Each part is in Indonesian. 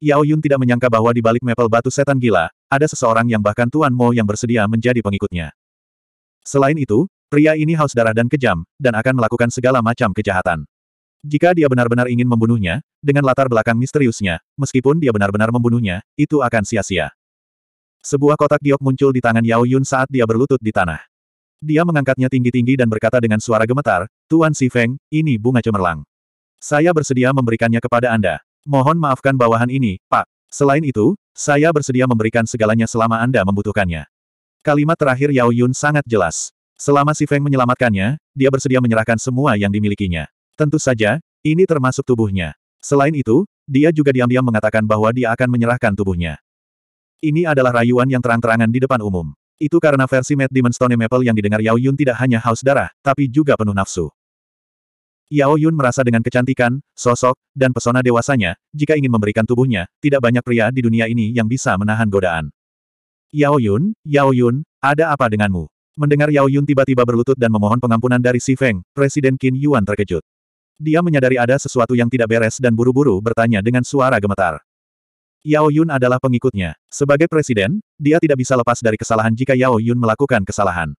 Yao Yun tidak menyangka bahwa di balik mepel batu setan gila, ada seseorang yang bahkan Tuan Mo yang bersedia menjadi pengikutnya. Selain itu, pria ini haus darah dan kejam, dan akan melakukan segala macam kejahatan. Jika dia benar-benar ingin membunuhnya, dengan latar belakang misteriusnya, meskipun dia benar-benar membunuhnya, itu akan sia-sia. Sebuah kotak giok muncul di tangan Yao Yun saat dia berlutut di tanah. Dia mengangkatnya tinggi-tinggi dan berkata dengan suara gemetar, Tuan Si Feng, ini bunga cemerlang. Saya bersedia memberikannya kepada Anda, Mohon maafkan bawahan ini, Pak. Selain itu, saya bersedia memberikan segalanya selama Anda membutuhkannya. Kalimat terakhir Yao Yun sangat jelas. Selama Si Feng menyelamatkannya, dia bersedia menyerahkan semua yang dimilikinya. Tentu saja, ini termasuk tubuhnya. Selain itu, dia juga diam-diam mengatakan bahwa dia akan menyerahkan tubuhnya. Ini adalah rayuan yang terang-terangan di depan umum. Itu karena versi Mad Demon Stone Maple yang didengar Yao Yun tidak hanya haus darah, tapi juga penuh nafsu. Yao Yun merasa dengan kecantikan, sosok, dan pesona dewasanya, jika ingin memberikan tubuhnya, tidak banyak pria di dunia ini yang bisa menahan godaan. Yao Yun, Yao Yun, ada apa denganmu? Mendengar Yao Yun tiba-tiba berlutut dan memohon pengampunan dari Si Feng, Presiden Qin Yuan terkejut. Dia menyadari ada sesuatu yang tidak beres dan buru-buru bertanya dengan suara gemetar. Yao Yun adalah pengikutnya. Sebagai presiden, dia tidak bisa lepas dari kesalahan jika Yao Yun melakukan kesalahan.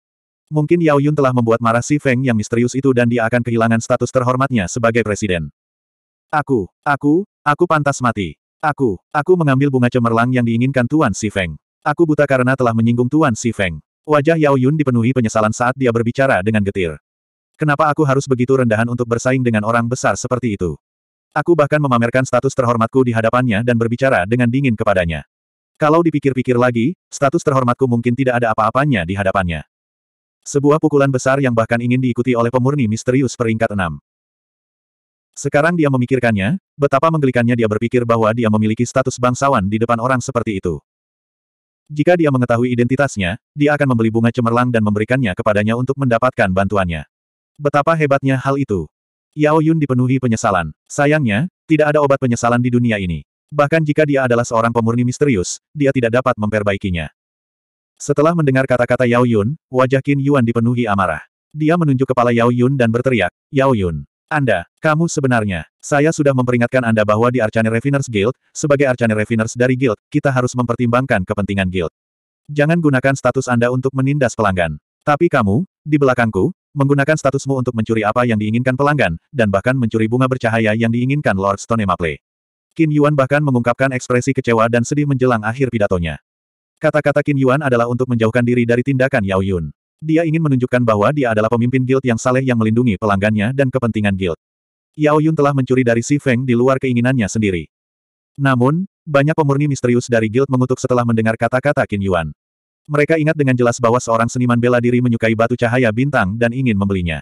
Mungkin Yao Yun telah membuat marah si Feng yang misterius itu dan dia akan kehilangan status terhormatnya sebagai presiden. Aku, aku, aku pantas mati. Aku, aku mengambil bunga cemerlang yang diinginkan Tuan Si Feng. Aku buta karena telah menyinggung Tuan Si Feng. Wajah Yao Yun dipenuhi penyesalan saat dia berbicara dengan getir. Kenapa aku harus begitu rendahan untuk bersaing dengan orang besar seperti itu? Aku bahkan memamerkan status terhormatku di hadapannya dan berbicara dengan dingin kepadanya. Kalau dipikir-pikir lagi, status terhormatku mungkin tidak ada apa-apanya di hadapannya. Sebuah pukulan besar yang bahkan ingin diikuti oleh pemurni misterius peringkat enam. Sekarang dia memikirkannya, betapa menggelikannya dia berpikir bahwa dia memiliki status bangsawan di depan orang seperti itu. Jika dia mengetahui identitasnya, dia akan membeli bunga cemerlang dan memberikannya kepadanya untuk mendapatkan bantuannya. Betapa hebatnya hal itu. Yao Yun dipenuhi penyesalan. Sayangnya, tidak ada obat penyesalan di dunia ini. Bahkan jika dia adalah seorang pemurni misterius, dia tidak dapat memperbaikinya. Setelah mendengar kata-kata Yao Yun, wajah Qin Yuan dipenuhi amarah. Dia menunjuk kepala Yao Yun dan berteriak, Yao Yun, Anda, kamu sebenarnya, saya sudah memperingatkan Anda bahwa di Arcane Refiners Guild, sebagai Arcane Refiners dari Guild, kita harus mempertimbangkan kepentingan Guild. Jangan gunakan status Anda untuk menindas pelanggan. Tapi kamu, di belakangku, menggunakan statusmu untuk mencuri apa yang diinginkan pelanggan, dan bahkan mencuri bunga bercahaya yang diinginkan Lord Stone Maple. Qin Yuan bahkan mengungkapkan ekspresi kecewa dan sedih menjelang akhir pidatonya. Kata-kata Qin Yuan adalah untuk menjauhkan diri dari tindakan Yao Yun. Dia ingin menunjukkan bahwa dia adalah pemimpin guild yang saleh yang melindungi pelanggannya dan kepentingan guild. Yao Yun telah mencuri dari Si Feng di luar keinginannya sendiri. Namun, banyak pemurni misterius dari guild mengutuk setelah mendengar kata-kata Qin Yuan. Mereka ingat dengan jelas bahwa seorang seniman bela diri menyukai batu cahaya bintang dan ingin membelinya.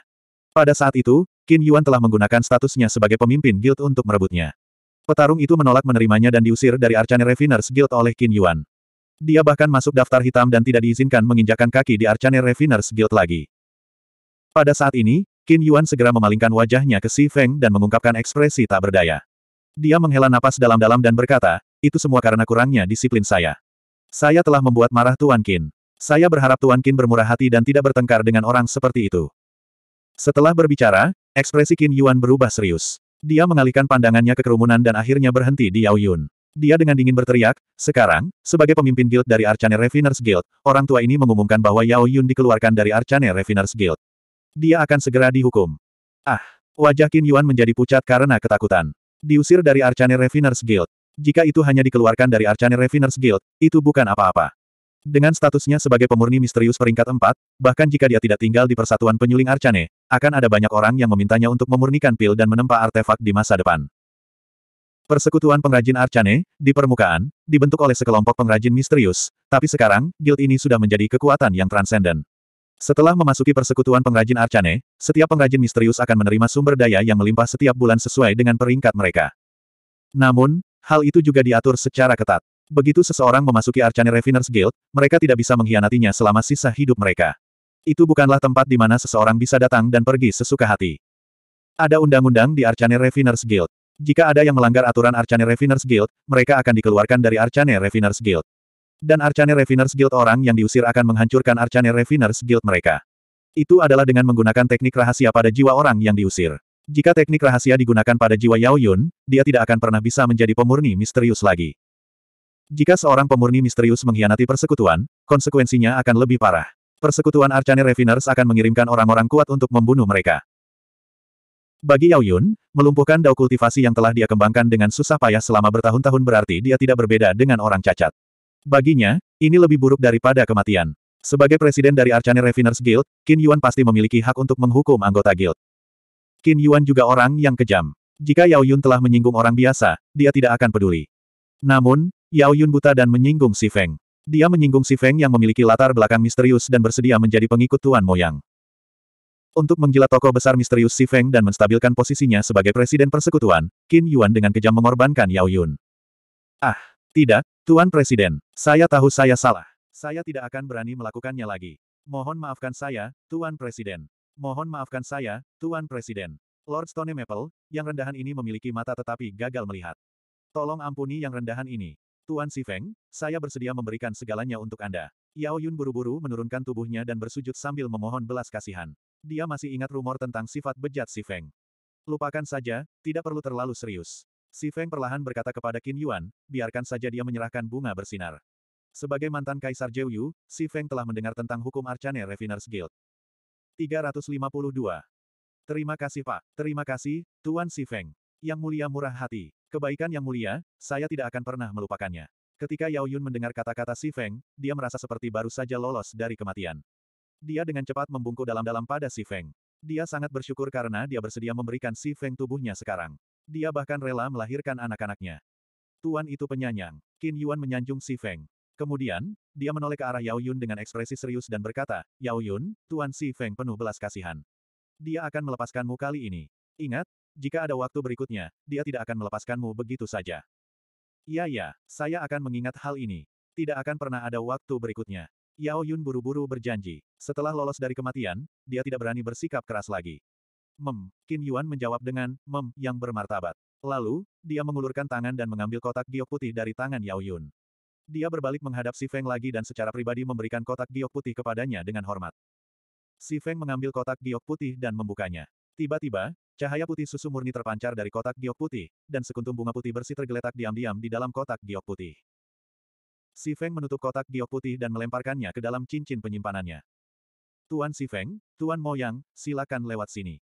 Pada saat itu, Qin Yuan telah menggunakan statusnya sebagai pemimpin guild untuk merebutnya. Petarung itu menolak menerimanya dan diusir dari Arcane Refiners Guild oleh Qin Yuan. Dia bahkan masuk daftar hitam dan tidak diizinkan menginjakan kaki di Arcane Refiners Guild lagi. Pada saat ini, Qin Yuan segera memalingkan wajahnya ke Si Feng dan mengungkapkan ekspresi tak berdaya. Dia menghela napas dalam-dalam dan berkata, itu semua karena kurangnya disiplin saya. Saya telah membuat marah Tuan Qin. Saya berharap Tuan Qin bermurah hati dan tidak bertengkar dengan orang seperti itu. Setelah berbicara, ekspresi Qin Yuan berubah serius. Dia mengalihkan pandangannya ke kerumunan dan akhirnya berhenti di Yao Yun. Dia dengan dingin berteriak, sekarang, sebagai pemimpin guild dari Arcane Refiners Guild, orang tua ini mengumumkan bahwa Yao Yun dikeluarkan dari Arcane Refiners Guild. Dia akan segera dihukum. Ah, wajah Qin Yuan menjadi pucat karena ketakutan. Diusir dari Arcane Refiners Guild. Jika itu hanya dikeluarkan dari Arcane Refiners Guild, itu bukan apa-apa. Dengan statusnya sebagai pemurni misterius peringkat 4, bahkan jika dia tidak tinggal di Persatuan Penyuling Arcane, akan ada banyak orang yang memintanya untuk memurnikan pil dan menempa artefak di masa depan. Persekutuan pengrajin Arcane, di permukaan, dibentuk oleh sekelompok pengrajin misterius, tapi sekarang, guild ini sudah menjadi kekuatan yang transenden. Setelah memasuki persekutuan pengrajin Arcane, setiap pengrajin misterius akan menerima sumber daya yang melimpah setiap bulan sesuai dengan peringkat mereka. Namun, hal itu juga diatur secara ketat. Begitu seseorang memasuki Arcane Refiners Guild, mereka tidak bisa mengkhianatinya selama sisa hidup mereka. Itu bukanlah tempat di mana seseorang bisa datang dan pergi sesuka hati. Ada undang-undang di Arcane Refiners Guild. Jika ada yang melanggar aturan Arcane Refiners Guild, mereka akan dikeluarkan dari Arcane Refiners Guild. Dan Arcane Refiners Guild orang yang diusir akan menghancurkan Arcane Refiners Guild mereka. Itu adalah dengan menggunakan teknik rahasia pada jiwa orang yang diusir. Jika teknik rahasia digunakan pada jiwa Yao Yun, dia tidak akan pernah bisa menjadi pemurni misterius lagi. Jika seorang pemurni misterius mengkhianati persekutuan, konsekuensinya akan lebih parah. Persekutuan Arcane Refiners akan mengirimkan orang-orang kuat untuk membunuh mereka. Bagi Yao Yun, melumpuhkan dao kultivasi yang telah dia kembangkan dengan susah payah selama bertahun-tahun berarti dia tidak berbeda dengan orang cacat. Baginya, ini lebih buruk daripada kematian. Sebagai presiden dari Arcane Refiners Guild, Qin Yuan pasti memiliki hak untuk menghukum anggota guild. Qin Yuan juga orang yang kejam. Jika Yao Yun telah menyinggung orang biasa, dia tidak akan peduli. Namun, Yao Yun buta dan menyinggung Si Feng. Dia menyinggung Si Feng yang memiliki latar belakang misterius dan bersedia menjadi pengikut Tuan Moyang. Untuk menggila tokoh besar misterius Si Feng dan menstabilkan posisinya sebagai presiden persekutuan, Qin Yuan dengan kejam mengorbankan Yao Yun. Ah, tidak, Tuan Presiden, saya tahu saya salah. Saya tidak akan berani melakukannya lagi. Mohon maafkan saya, Tuan Presiden. Mohon maafkan saya, Tuan Presiden. Lord Stone Maple, yang rendahan ini memiliki mata tetapi gagal melihat. Tolong ampuni yang rendahan ini. Tuan Si Feng, saya bersedia memberikan segalanya untuk Anda. Yao Yun buru-buru menurunkan tubuhnya dan bersujud sambil memohon belas kasihan. Dia masih ingat rumor tentang sifat bejat si Feng. Lupakan saja, tidak perlu terlalu serius. Si Feng perlahan berkata kepada Qin Yuan, biarkan saja dia menyerahkan bunga bersinar. Sebagai mantan Kaisar Yu, si Feng telah mendengar tentang hukum Arcane Refiners Guild. 352. Terima kasih Pak. Terima kasih, Tuan Si Feng. Yang mulia murah hati. Kebaikan yang mulia, saya tidak akan pernah melupakannya. Ketika Yao Yun mendengar kata-kata Si Feng, dia merasa seperti baru saja lolos dari kematian. Dia dengan cepat membungkuk dalam-dalam pada Si Feng. Dia sangat bersyukur karena dia bersedia memberikan Si Feng tubuhnya sekarang. Dia bahkan rela melahirkan anak-anaknya. Tuan itu penyanyang. Qin Yuan menyanjung Si Feng. Kemudian, dia menoleh ke arah Yao Yun dengan ekspresi serius dan berkata, Yao Yun, Tuan Si Feng penuh belas kasihan. Dia akan melepaskanmu kali ini. Ingat, jika ada waktu berikutnya, dia tidak akan melepaskanmu begitu saja. Iya ya, saya akan mengingat hal ini. Tidak akan pernah ada waktu berikutnya. Yao Yun buru-buru berjanji. Setelah lolos dari kematian, dia tidak berani bersikap keras lagi. Mem, Qin Yuan menjawab dengan, mem, yang bermartabat. Lalu, dia mengulurkan tangan dan mengambil kotak giok putih dari tangan Yao Yun. Dia berbalik menghadap Si Feng lagi dan secara pribadi memberikan kotak giok putih kepadanya dengan hormat. Si Feng mengambil kotak giok putih dan membukanya. Tiba-tiba, cahaya putih susu murni terpancar dari kotak giok putih, dan sekuntum bunga putih bersih tergeletak diam-diam di dalam kotak giok putih. Si Feng menutup kotak giok putih dan melemparkannya ke dalam cincin penyimpanannya. Tuan Si Feng, Tuan Moyang, silakan lewat sini.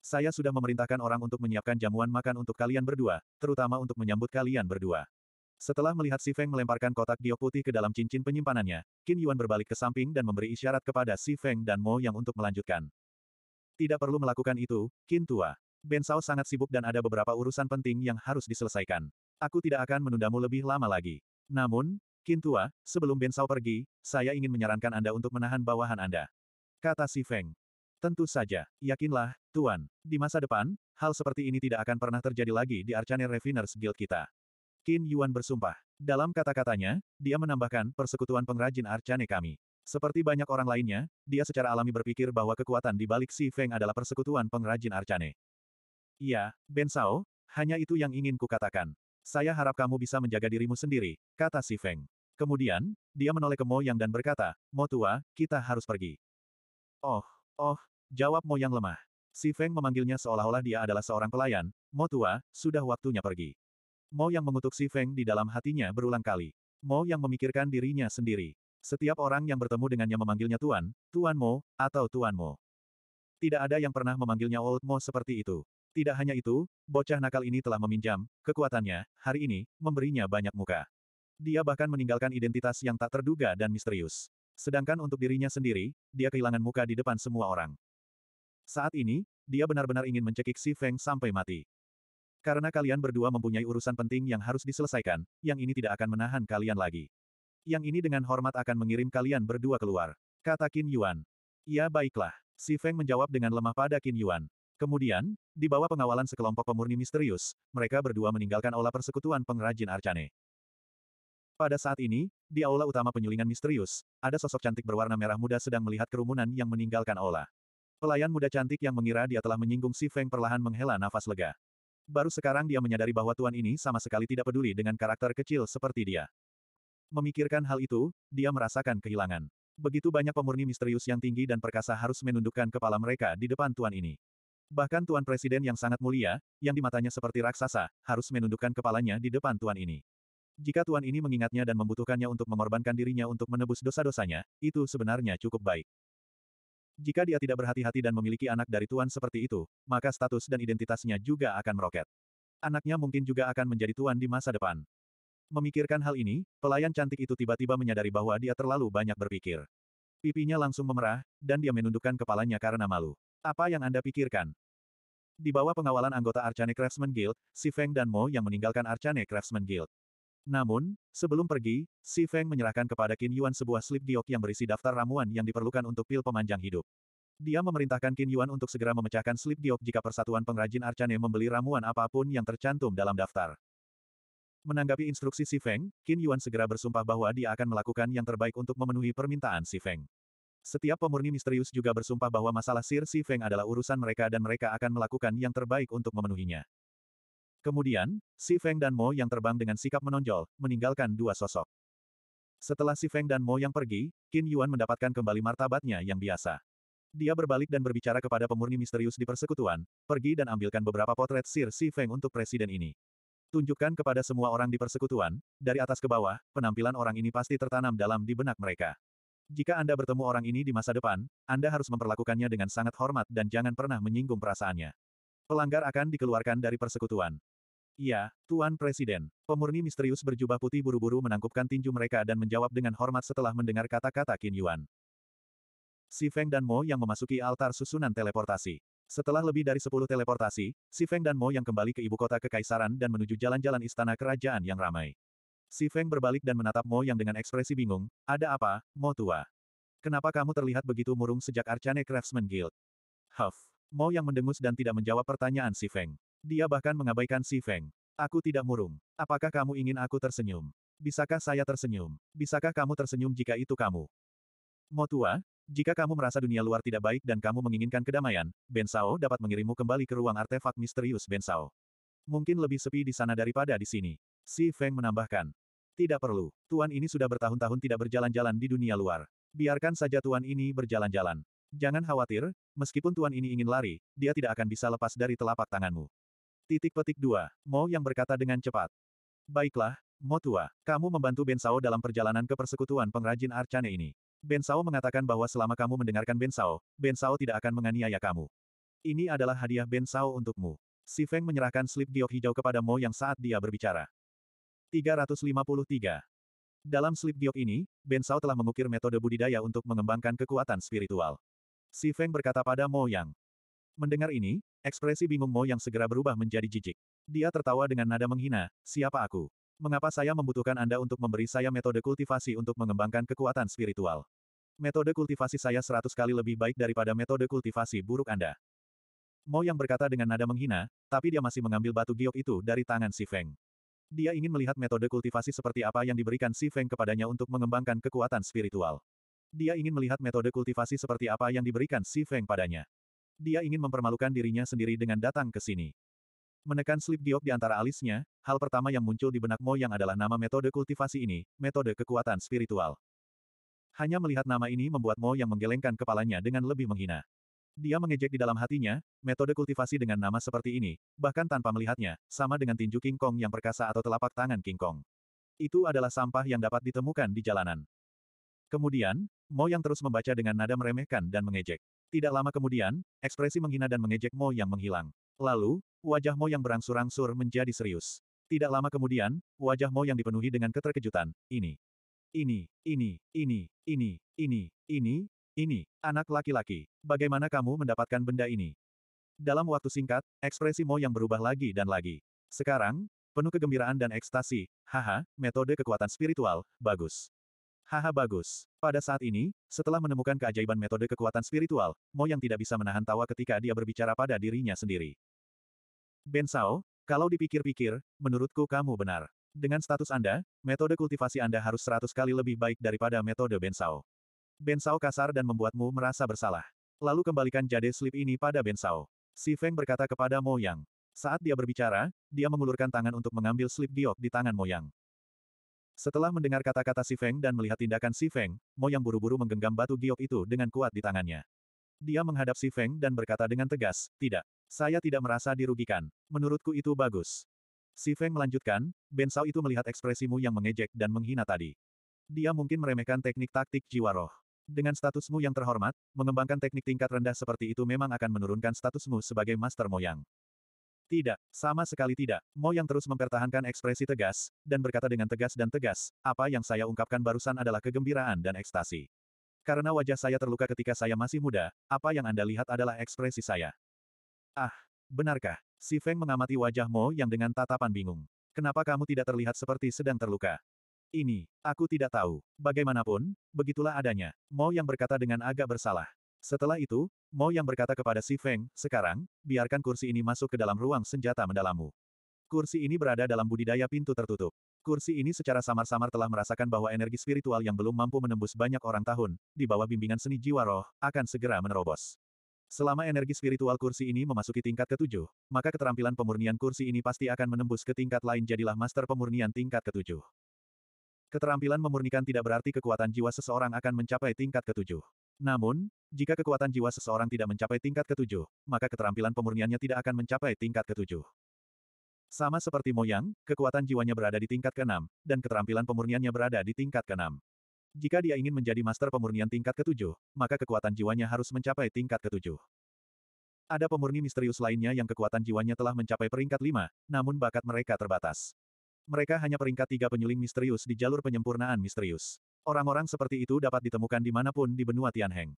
Saya sudah memerintahkan orang untuk menyiapkan jamuan makan untuk kalian berdua, terutama untuk menyambut kalian berdua. Setelah melihat Si Feng melemparkan kotak giok putih ke dalam cincin penyimpanannya, Qin Yuan berbalik ke samping dan memberi isyarat kepada Si Feng dan Mo Yang untuk melanjutkan. Tidak perlu melakukan itu, Qin Tua. Ben Sao sangat sibuk dan ada beberapa urusan penting yang harus diselesaikan. Aku tidak akan menundamu lebih lama lagi. Namun, Kintua, sebelum Ben Sao pergi, saya ingin menyarankan Anda untuk menahan bawahan Anda. Kata si Feng. Tentu saja, yakinlah, Tuan, di masa depan, hal seperti ini tidak akan pernah terjadi lagi di Arcane Refiners Guild kita. Qin Yuan bersumpah. Dalam kata-katanya, dia menambahkan persekutuan pengrajin Arcane kami. Seperti banyak orang lainnya, dia secara alami berpikir bahwa kekuatan di balik Si Feng adalah persekutuan pengrajin Arcane. Iya, Ben Sao, hanya itu yang ingin kukatakan. Saya harap kamu bisa menjaga dirimu sendiri, kata si Feng. Kemudian, dia menoleh ke Mo Yang dan berkata, Mo tua, kita harus pergi. Oh, oh, jawab Mo Yang lemah. Si Feng memanggilnya seolah-olah dia adalah seorang pelayan, Mo tua, sudah waktunya pergi. Mo Yang mengutuk si Feng di dalam hatinya berulang kali. Mo Yang memikirkan dirinya sendiri. Setiap orang yang bertemu dengannya memanggilnya Tuan, Tuan Mo, atau Tuan Mo. Tidak ada yang pernah memanggilnya Old Mo seperti itu. Tidak hanya itu, bocah nakal ini telah meminjam kekuatannya, hari ini, memberinya banyak muka. Dia bahkan meninggalkan identitas yang tak terduga dan misterius. Sedangkan untuk dirinya sendiri, dia kehilangan muka di depan semua orang. Saat ini, dia benar-benar ingin mencekik si Feng sampai mati. Karena kalian berdua mempunyai urusan penting yang harus diselesaikan, yang ini tidak akan menahan kalian lagi. Yang ini dengan hormat akan mengirim kalian berdua keluar. Kata Qin Yuan. Ya baiklah. Si Feng menjawab dengan lemah pada Qin Yuan. Kemudian, di bawah pengawalan sekelompok pemurni misterius, mereka berdua meninggalkan aula persekutuan pengrajin Arcane. Pada saat ini, di aula utama penyulingan misterius, ada sosok cantik berwarna merah muda sedang melihat kerumunan yang meninggalkan aula. Pelayan muda cantik yang mengira dia telah menyinggung si Feng perlahan menghela nafas lega. Baru sekarang dia menyadari bahwa tuan ini sama sekali tidak peduli dengan karakter kecil seperti dia. Memikirkan hal itu, dia merasakan kehilangan. Begitu banyak pemurni misterius yang tinggi dan perkasa harus menundukkan kepala mereka di depan tuan ini. Bahkan Tuan Presiden yang sangat mulia, yang di matanya seperti raksasa, harus menundukkan kepalanya di depan Tuan ini. Jika Tuan ini mengingatnya dan membutuhkannya untuk mengorbankan dirinya untuk menebus dosa-dosanya, itu sebenarnya cukup baik. Jika dia tidak berhati-hati dan memiliki anak dari Tuan seperti itu, maka status dan identitasnya juga akan meroket. Anaknya mungkin juga akan menjadi Tuan di masa depan. Memikirkan hal ini, pelayan cantik itu tiba-tiba menyadari bahwa dia terlalu banyak berpikir. Pipinya langsung memerah, dan dia menundukkan kepalanya karena malu. Apa yang Anda pikirkan? Di bawah pengawalan anggota Arcane Craftsman Guild, Si Feng dan Mo yang meninggalkan Arcane Craftsman Guild. Namun, sebelum pergi, Si Feng menyerahkan kepada Qin Yuan sebuah slip giok yang berisi daftar ramuan yang diperlukan untuk pil pemanjang hidup. Dia memerintahkan Qin Yuan untuk segera memecahkan slip giok jika persatuan pengrajin Arcane membeli ramuan apapun yang tercantum dalam daftar. Menanggapi instruksi Si Feng, Qin Yuan segera bersumpah bahwa dia akan melakukan yang terbaik untuk memenuhi permintaan Si Feng. Setiap pemurni misterius juga bersumpah bahwa masalah Sir Si Feng adalah urusan mereka dan mereka akan melakukan yang terbaik untuk memenuhinya. Kemudian, Si Feng dan Mo yang terbang dengan sikap menonjol, meninggalkan dua sosok. Setelah Si Feng dan Mo yang pergi, Qin Yuan mendapatkan kembali martabatnya yang biasa. Dia berbalik dan berbicara kepada pemurni misterius di persekutuan, pergi dan ambilkan beberapa potret Sir Si Feng untuk presiden ini. Tunjukkan kepada semua orang di persekutuan, dari atas ke bawah, penampilan orang ini pasti tertanam dalam di benak mereka. Jika Anda bertemu orang ini di masa depan, Anda harus memperlakukannya dengan sangat hormat dan jangan pernah menyinggung perasaannya. Pelanggar akan dikeluarkan dari persekutuan. Iya, Tuan Presiden. Pemurni misterius berjubah putih buru-buru menangkupkan tinju mereka dan menjawab dengan hormat setelah mendengar kata-kata Qin Yuan. Si Feng dan Mo yang memasuki altar susunan teleportasi. Setelah lebih dari 10 teleportasi, Si Feng dan Mo yang kembali ke ibu kota kekaisaran dan menuju jalan-jalan istana kerajaan yang ramai. Si Feng berbalik dan menatap Mo yang dengan ekspresi bingung, ada apa, Mo tua? Kenapa kamu terlihat begitu murung sejak Arcane Craftsman Guild? Huff. Mo yang mendengus dan tidak menjawab pertanyaan si Feng. Dia bahkan mengabaikan si Feng. Aku tidak murung. Apakah kamu ingin aku tersenyum? Bisakah saya tersenyum? Bisakah kamu tersenyum jika itu kamu? Mo tua, jika kamu merasa dunia luar tidak baik dan kamu menginginkan kedamaian, Ben Sao dapat mengirimmu kembali ke ruang artefak misterius Ben Sao. Mungkin lebih sepi di sana daripada di sini. Si Feng menambahkan. Tidak perlu, tuan ini sudah bertahun-tahun tidak berjalan-jalan di dunia luar. Biarkan saja tuan ini berjalan-jalan. Jangan khawatir, meskipun tuan ini ingin lari, dia tidak akan bisa lepas dari telapak tanganmu. Titik petik 2, Mo yang berkata dengan cepat. Baiklah, Mo tua, kamu membantu Bensao dalam perjalanan ke persekutuan pengrajin Arcane ini. Bensao mengatakan bahwa selama kamu mendengarkan Bensao, Bensao tidak akan menganiaya kamu. Ini adalah hadiah Bensao untukmu. Si Feng menyerahkan slip giok hijau kepada Mo yang saat dia berbicara. 353. Dalam slip giok ini, Ben Sao telah mengukir metode budidaya untuk mengembangkan kekuatan spiritual. Si Feng berkata pada Mo Yang. Mendengar ini, ekspresi bingung Mo Yang segera berubah menjadi jijik. Dia tertawa dengan nada menghina, siapa aku? Mengapa saya membutuhkan Anda untuk memberi saya metode kultivasi untuk mengembangkan kekuatan spiritual? Metode kultivasi saya seratus kali lebih baik daripada metode kultivasi buruk Anda. Mo Yang berkata dengan nada menghina, tapi dia masih mengambil batu giok itu dari tangan si Feng. Dia ingin melihat metode kultivasi seperti apa yang diberikan Si Feng kepadanya untuk mengembangkan kekuatan spiritual. Dia ingin melihat metode kultivasi seperti apa yang diberikan Si Feng padanya. Dia ingin mempermalukan dirinya sendiri dengan datang ke sini. Menekan slip giok di antara alisnya, hal pertama yang muncul di benak Mo yang adalah nama metode kultivasi ini, metode kekuatan spiritual. Hanya melihat nama ini membuat Mo yang menggelengkan kepalanya dengan lebih menghina. Dia mengejek di dalam hatinya, metode kultivasi dengan nama seperti ini, bahkan tanpa melihatnya, sama dengan tinju King Kong yang perkasa atau telapak tangan King Kong. Itu adalah sampah yang dapat ditemukan di jalanan. Kemudian, Mo yang terus membaca dengan nada meremehkan dan mengejek. Tidak lama kemudian, ekspresi menghina dan mengejek Mo yang menghilang. Lalu, wajah Mo yang berangsur-angsur menjadi serius. Tidak lama kemudian, wajah Mo yang dipenuhi dengan keterkejutan, ini. Ini, ini, ini, ini, ini, ini, ini, anak laki-laki, bagaimana kamu mendapatkan benda ini? Dalam waktu singkat, ekspresi Mo yang berubah lagi dan lagi. Sekarang, penuh kegembiraan dan ekstasi, haha, metode kekuatan spiritual, bagus. Haha bagus. Pada saat ini, setelah menemukan keajaiban metode kekuatan spiritual, Mo yang tidak bisa menahan tawa ketika dia berbicara pada dirinya sendiri. Ben Sao, kalau dipikir-pikir, menurutku kamu benar. Dengan status Anda, metode kultivasi Anda harus 100 kali lebih baik daripada metode Ben Sao. Bensao kasar dan membuatmu merasa bersalah. Lalu kembalikan jade slip ini pada Bensao. Si Feng berkata kepada Mo Yang. Saat dia berbicara, dia mengulurkan tangan untuk mengambil slip giok di tangan Mo Yang. Setelah mendengar kata-kata Si Feng dan melihat tindakan Si Feng, Mo Yang buru-buru menggenggam batu giok itu dengan kuat di tangannya. Dia menghadap Si Feng dan berkata dengan tegas, tidak. Saya tidak merasa dirugikan. Menurutku itu bagus. Si Feng melanjutkan, Bensao itu melihat ekspresimu yang mengejek dan menghina tadi. Dia mungkin meremehkan teknik taktik jiwa roh. Dengan statusmu yang terhormat, mengembangkan teknik tingkat rendah seperti itu memang akan menurunkan statusmu sebagai master moyang. Tidak, sama sekali tidak. Moyang terus mempertahankan ekspresi tegas, dan berkata dengan tegas dan tegas, apa yang saya ungkapkan barusan adalah kegembiraan dan ekstasi. Karena wajah saya terluka ketika saya masih muda, apa yang Anda lihat adalah ekspresi saya. Ah, benarkah? Si Feng mengamati wajah Mo yang dengan tatapan bingung. Kenapa kamu tidak terlihat seperti sedang terluka? Ini, aku tidak tahu. Bagaimanapun, begitulah adanya. Mo yang berkata dengan agak bersalah. Setelah itu, Mo yang berkata kepada Si Feng, sekarang, biarkan kursi ini masuk ke dalam ruang senjata mendalammu. Kursi ini berada dalam budidaya pintu tertutup. Kursi ini secara samar-samar telah merasakan bahwa energi spiritual yang belum mampu menembus banyak orang tahun, di bawah bimbingan seni jiwa roh, akan segera menerobos. Selama energi spiritual kursi ini memasuki tingkat ketujuh, maka keterampilan pemurnian kursi ini pasti akan menembus ke tingkat lain jadilah master pemurnian tingkat ketujuh. Keterampilan memurnikan tidak berarti kekuatan jiwa seseorang akan mencapai tingkat ketujuh. Namun, jika kekuatan jiwa seseorang tidak mencapai tingkat ketujuh, maka keterampilan pemurniannya tidak akan mencapai tingkat ketujuh. Sama seperti Moyang, kekuatan jiwanya berada di tingkat keenam, dan keterampilan pemurniannya berada di tingkat keenam. Jika dia ingin menjadi master pemurnian tingkat ketujuh, maka kekuatan jiwanya harus mencapai tingkat ketujuh. Ada pemurni misterius lainnya yang kekuatan jiwanya telah mencapai peringkat lima, namun bakat mereka terbatas. Mereka hanya peringkat tiga penyeling misterius di jalur penyempurnaan misterius. Orang-orang seperti itu dapat ditemukan dimanapun di benua Tianheng.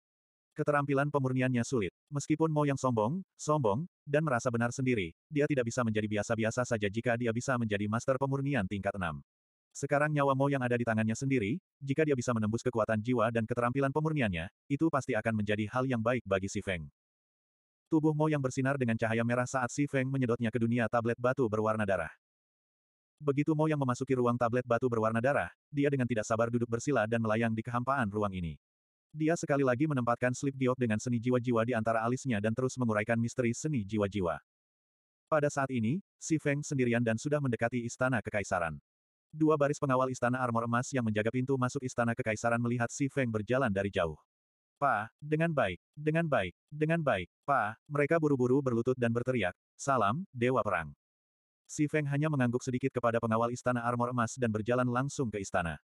Keterampilan pemurniannya sulit. Meskipun Mo yang sombong, sombong, dan merasa benar sendiri, dia tidak bisa menjadi biasa-biasa saja jika dia bisa menjadi master pemurnian tingkat enam. Sekarang nyawa Mo yang ada di tangannya sendiri, jika dia bisa menembus kekuatan jiwa dan keterampilan pemurniannya, itu pasti akan menjadi hal yang baik bagi si Feng. Tubuh Mo yang bersinar dengan cahaya merah saat si Feng menyedotnya ke dunia tablet batu berwarna darah. Begitu Mo yang memasuki ruang tablet batu berwarna darah, dia dengan tidak sabar duduk bersila dan melayang di kehampaan ruang ini. Dia sekali lagi menempatkan slip giok dengan seni jiwa-jiwa di antara alisnya dan terus menguraikan misteri seni jiwa-jiwa. Pada saat ini, Si Feng sendirian dan sudah mendekati istana kekaisaran. Dua baris pengawal istana armor emas yang menjaga pintu masuk istana kekaisaran melihat Si Feng berjalan dari jauh. Pa, dengan baik, dengan baik, dengan baik, Pa, mereka buru-buru berlutut dan berteriak, salam, Dewa Perang. Si Feng hanya mengangguk sedikit kepada pengawal istana armor emas dan berjalan langsung ke istana.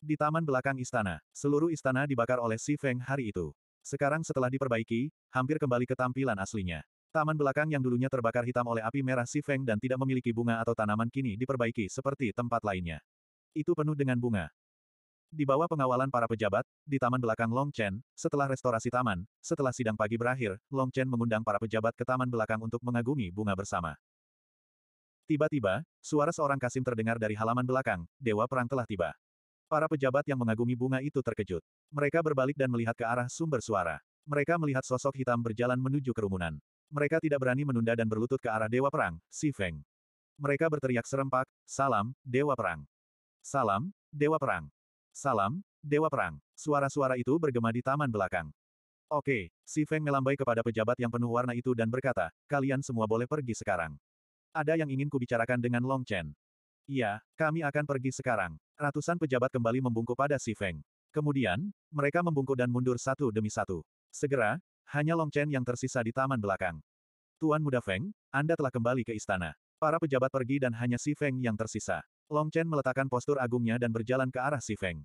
Di taman belakang istana, seluruh istana dibakar oleh Si Feng hari itu. Sekarang setelah diperbaiki, hampir kembali ke tampilan aslinya. Taman belakang yang dulunya terbakar hitam oleh api merah Si Feng dan tidak memiliki bunga atau tanaman kini diperbaiki seperti tempat lainnya. Itu penuh dengan bunga. Di bawah pengawalan para pejabat, di taman belakang Long Chen, setelah restorasi taman, setelah sidang pagi berakhir, Long Chen mengundang para pejabat ke taman belakang untuk mengagumi bunga bersama. Tiba-tiba, suara seorang Kasim terdengar dari halaman belakang, Dewa Perang telah tiba. Para pejabat yang mengagumi bunga itu terkejut. Mereka berbalik dan melihat ke arah sumber suara. Mereka melihat sosok hitam berjalan menuju kerumunan. Mereka tidak berani menunda dan berlutut ke arah Dewa Perang, Si Feng. Mereka berteriak serempak, Salam, Dewa Perang. Salam, Dewa Perang. Salam, Dewa Perang. Suara-suara itu bergema di taman belakang. Oke, Si Feng melambai kepada pejabat yang penuh warna itu dan berkata, kalian semua boleh pergi sekarang. Ada yang ingin kubicarakan dengan Long Chen. Iya, kami akan pergi sekarang. Ratusan pejabat kembali membungkuk pada Si Feng. Kemudian, mereka membungkuk dan mundur satu demi satu. Segera, hanya Long Chen yang tersisa di taman belakang. Tuan Muda Feng, Anda telah kembali ke istana. Para pejabat pergi dan hanya Si Feng yang tersisa. Long Chen meletakkan postur agungnya dan berjalan ke arah Si Feng.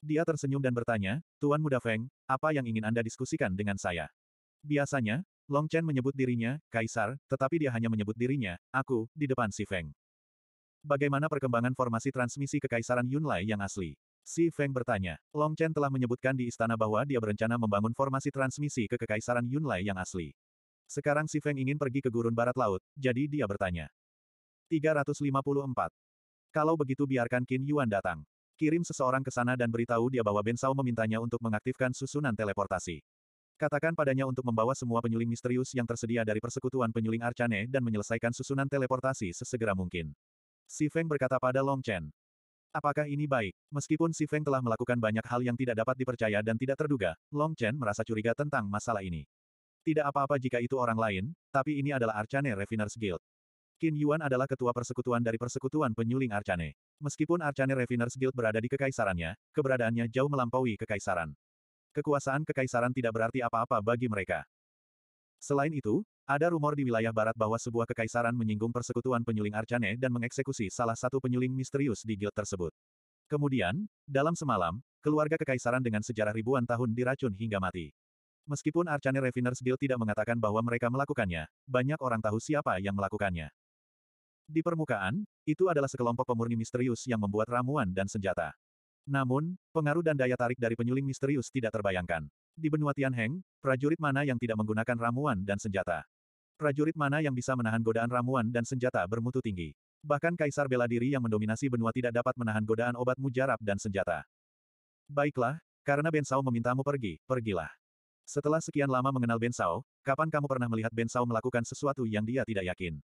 Dia tersenyum dan bertanya, Tuan Muda Feng, apa yang ingin Anda diskusikan dengan saya? Biasanya, Long Chen menyebut dirinya, Kaisar, tetapi dia hanya menyebut dirinya, aku, di depan Si Feng. Bagaimana perkembangan formasi transmisi kekaisaran Yunlai yang asli? Si Feng bertanya. Long Chen telah menyebutkan di istana bahwa dia berencana membangun formasi transmisi ke kekaisaran Yunlai yang asli. Sekarang Si Feng ingin pergi ke gurun barat laut, jadi dia bertanya. 354. Kalau begitu biarkan Qin Yuan datang. Kirim seseorang ke sana dan beritahu dia bahwa Ben Sao memintanya untuk mengaktifkan susunan teleportasi. Katakan padanya untuk membawa semua penyuling misterius yang tersedia dari persekutuan penyuling Arcane dan menyelesaikan susunan teleportasi sesegera mungkin. Si Feng berkata pada Long Chen. Apakah ini baik? Meskipun Si Feng telah melakukan banyak hal yang tidak dapat dipercaya dan tidak terduga, Long Chen merasa curiga tentang masalah ini. Tidak apa-apa jika itu orang lain, tapi ini adalah Arcane Refiners Guild. Qin Yuan adalah ketua persekutuan dari persekutuan penyuling Arcane. Meskipun Arcane Refiners Guild berada di kekaisarannya, keberadaannya jauh melampaui kekaisaran kekuasaan kekaisaran tidak berarti apa-apa bagi mereka. Selain itu, ada rumor di wilayah barat bahwa sebuah kekaisaran menyinggung persekutuan penyuling Arcane dan mengeksekusi salah satu penyuling misterius di guild tersebut. Kemudian, dalam semalam, keluarga kekaisaran dengan sejarah ribuan tahun diracun hingga mati. Meskipun Arcane Refiners Guild tidak mengatakan bahwa mereka melakukannya, banyak orang tahu siapa yang melakukannya. Di permukaan, itu adalah sekelompok pemurni misterius yang membuat ramuan dan senjata. Namun, pengaruh dan daya tarik dari penyuling misterius tidak terbayangkan. Di benua Tianheng, prajurit mana yang tidak menggunakan ramuan dan senjata? Prajurit mana yang bisa menahan godaan ramuan dan senjata bermutu tinggi? Bahkan kaisar bela diri yang mendominasi benua tidak dapat menahan godaan obat mujarab dan senjata. Baiklah, karena Bensau memintamu pergi, pergilah. Setelah sekian lama mengenal Bensau, kapan kamu pernah melihat Bensau melakukan sesuatu yang dia tidak yakin?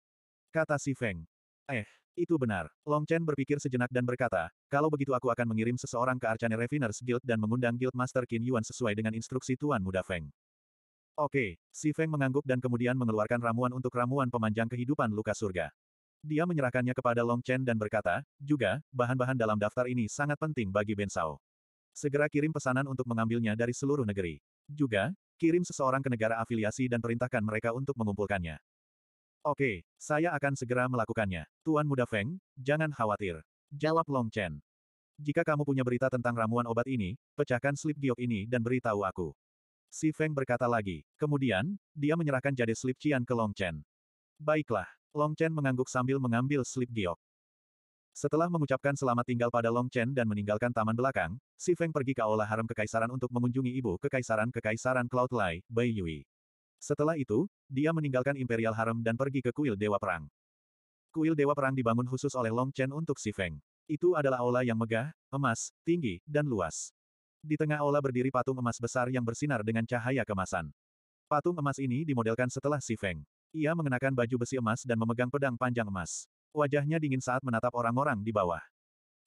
Kata si Feng. Eh, itu benar. Long Chen berpikir sejenak dan berkata, kalau begitu aku akan mengirim seseorang ke Arcane Refiners Guild dan mengundang Guild Master Qin Yuan sesuai dengan instruksi Tuan Muda Feng. Oke, Si Feng mengangguk dan kemudian mengeluarkan ramuan untuk ramuan pemanjang kehidupan luka surga. Dia menyerahkannya kepada Long Chen dan berkata, juga, bahan-bahan dalam daftar ini sangat penting bagi Ben Sao. Segera kirim pesanan untuk mengambilnya dari seluruh negeri. Juga, kirim seseorang ke negara afiliasi dan perintahkan mereka untuk mengumpulkannya. Oke, saya akan segera melakukannya. Tuan Muda Feng, jangan khawatir. Jawab Long Chen. Jika kamu punya berita tentang ramuan obat ini, pecahkan slip giok ini dan beritahu aku. Si Feng berkata lagi. Kemudian, dia menyerahkan jade slip Cian ke Long Chen. Baiklah. Long Chen mengangguk sambil mengambil slip giok. Setelah mengucapkan selamat tinggal pada Long Chen dan meninggalkan taman belakang, Si Feng pergi ke aula haram kekaisaran untuk mengunjungi ibu kekaisaran-kekaisaran Cloud Lai, Bai Yui. Setelah itu, dia meninggalkan Imperial Harem dan pergi ke kuil Dewa Perang. Kuil Dewa Perang dibangun khusus oleh Long Chen untuk Si Feng. Itu adalah aula yang megah, emas, tinggi, dan luas. Di tengah aula berdiri patung emas besar yang bersinar dengan cahaya kemasan. Patung emas ini dimodelkan setelah Si Feng. Ia mengenakan baju besi emas dan memegang pedang panjang emas. Wajahnya dingin saat menatap orang-orang di bawah.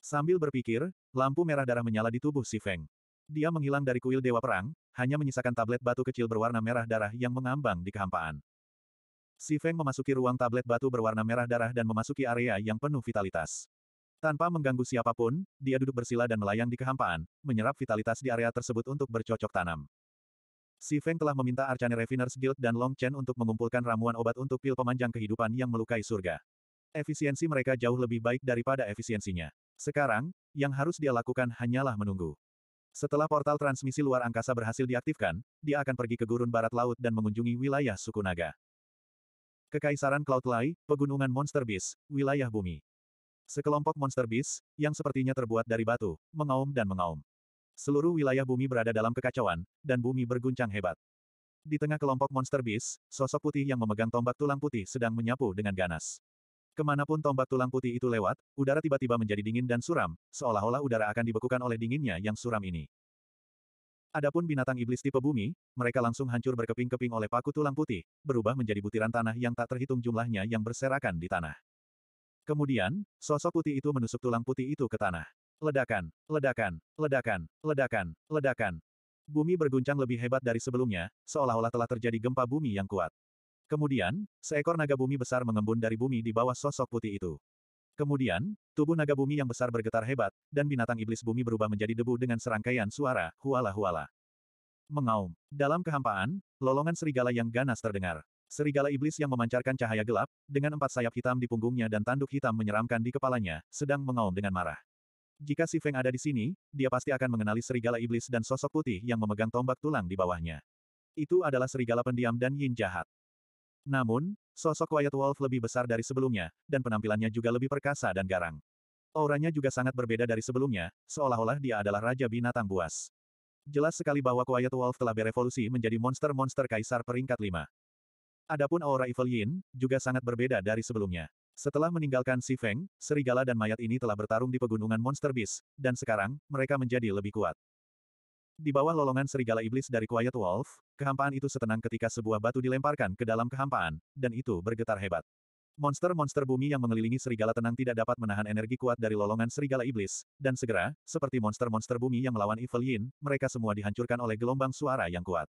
Sambil berpikir, lampu merah darah menyala di tubuh Si Feng. Dia menghilang dari kuil Dewa Perang, hanya menyisakan tablet batu kecil berwarna merah darah yang mengambang di kehampaan. Si Feng memasuki ruang tablet batu berwarna merah darah dan memasuki area yang penuh vitalitas. Tanpa mengganggu siapapun, dia duduk bersila dan melayang di kehampaan, menyerap vitalitas di area tersebut untuk bercocok tanam. Si Feng telah meminta Arcane Refiners Guild dan Long Chen untuk mengumpulkan ramuan obat untuk pil pemanjang kehidupan yang melukai surga. Efisiensi mereka jauh lebih baik daripada efisiensinya. Sekarang, yang harus dia lakukan hanyalah menunggu. Setelah portal transmisi luar angkasa berhasil diaktifkan, dia akan pergi ke gurun barat laut dan mengunjungi wilayah suku naga. Kekaisaran Cloud Lai, Pegunungan Monster Beast, Wilayah Bumi. Sekelompok Monster Beast, yang sepertinya terbuat dari batu, mengaum dan mengaum. Seluruh wilayah bumi berada dalam kekacauan, dan bumi berguncang hebat. Di tengah kelompok Monster Beast, sosok putih yang memegang tombak tulang putih sedang menyapu dengan ganas. Kemanapun tombak tulang putih itu lewat, udara tiba-tiba menjadi dingin dan suram, seolah-olah udara akan dibekukan oleh dinginnya yang suram ini. Adapun binatang iblis tipe bumi, mereka langsung hancur berkeping-keping oleh paku tulang putih, berubah menjadi butiran tanah yang tak terhitung jumlahnya yang berserakan di tanah. Kemudian, sosok putih itu menusuk tulang putih itu ke tanah. Ledakan, ledakan, ledakan, ledakan, ledakan. Bumi berguncang lebih hebat dari sebelumnya, seolah-olah telah terjadi gempa bumi yang kuat. Kemudian, seekor naga bumi besar mengembun dari bumi di bawah sosok putih itu. Kemudian, tubuh naga bumi yang besar bergetar hebat, dan binatang iblis bumi berubah menjadi debu dengan serangkaian suara, huala-huala. Mengaum. Dalam kehampaan, lolongan serigala yang ganas terdengar. Serigala iblis yang memancarkan cahaya gelap, dengan empat sayap hitam di punggungnya dan tanduk hitam menyeramkan di kepalanya, sedang mengaum dengan marah. Jika si Feng ada di sini, dia pasti akan mengenali serigala iblis dan sosok putih yang memegang tombak tulang di bawahnya. Itu adalah serigala pendiam dan yin jahat. Namun, sosok Quiet Wolf lebih besar dari sebelumnya, dan penampilannya juga lebih perkasa dan garang. Auranya juga sangat berbeda dari sebelumnya, seolah-olah dia adalah Raja Binatang Buas. Jelas sekali bahwa Quiet Wolf telah berevolusi menjadi monster-monster kaisar peringkat 5. Adapun aura Evil Yin, juga sangat berbeda dari sebelumnya. Setelah meninggalkan Si Feng, serigala dan mayat ini telah bertarung di pegunungan Monster Beast, dan sekarang, mereka menjadi lebih kuat. Di bawah lolongan serigala iblis dari Quiet Wolf, kehampaan itu setenang ketika sebuah batu dilemparkan ke dalam kehampaan, dan itu bergetar hebat. Monster-monster bumi yang mengelilingi serigala tenang tidak dapat menahan energi kuat dari lolongan serigala iblis, dan segera, seperti monster-monster bumi yang melawan Evil Yin, mereka semua dihancurkan oleh gelombang suara yang kuat.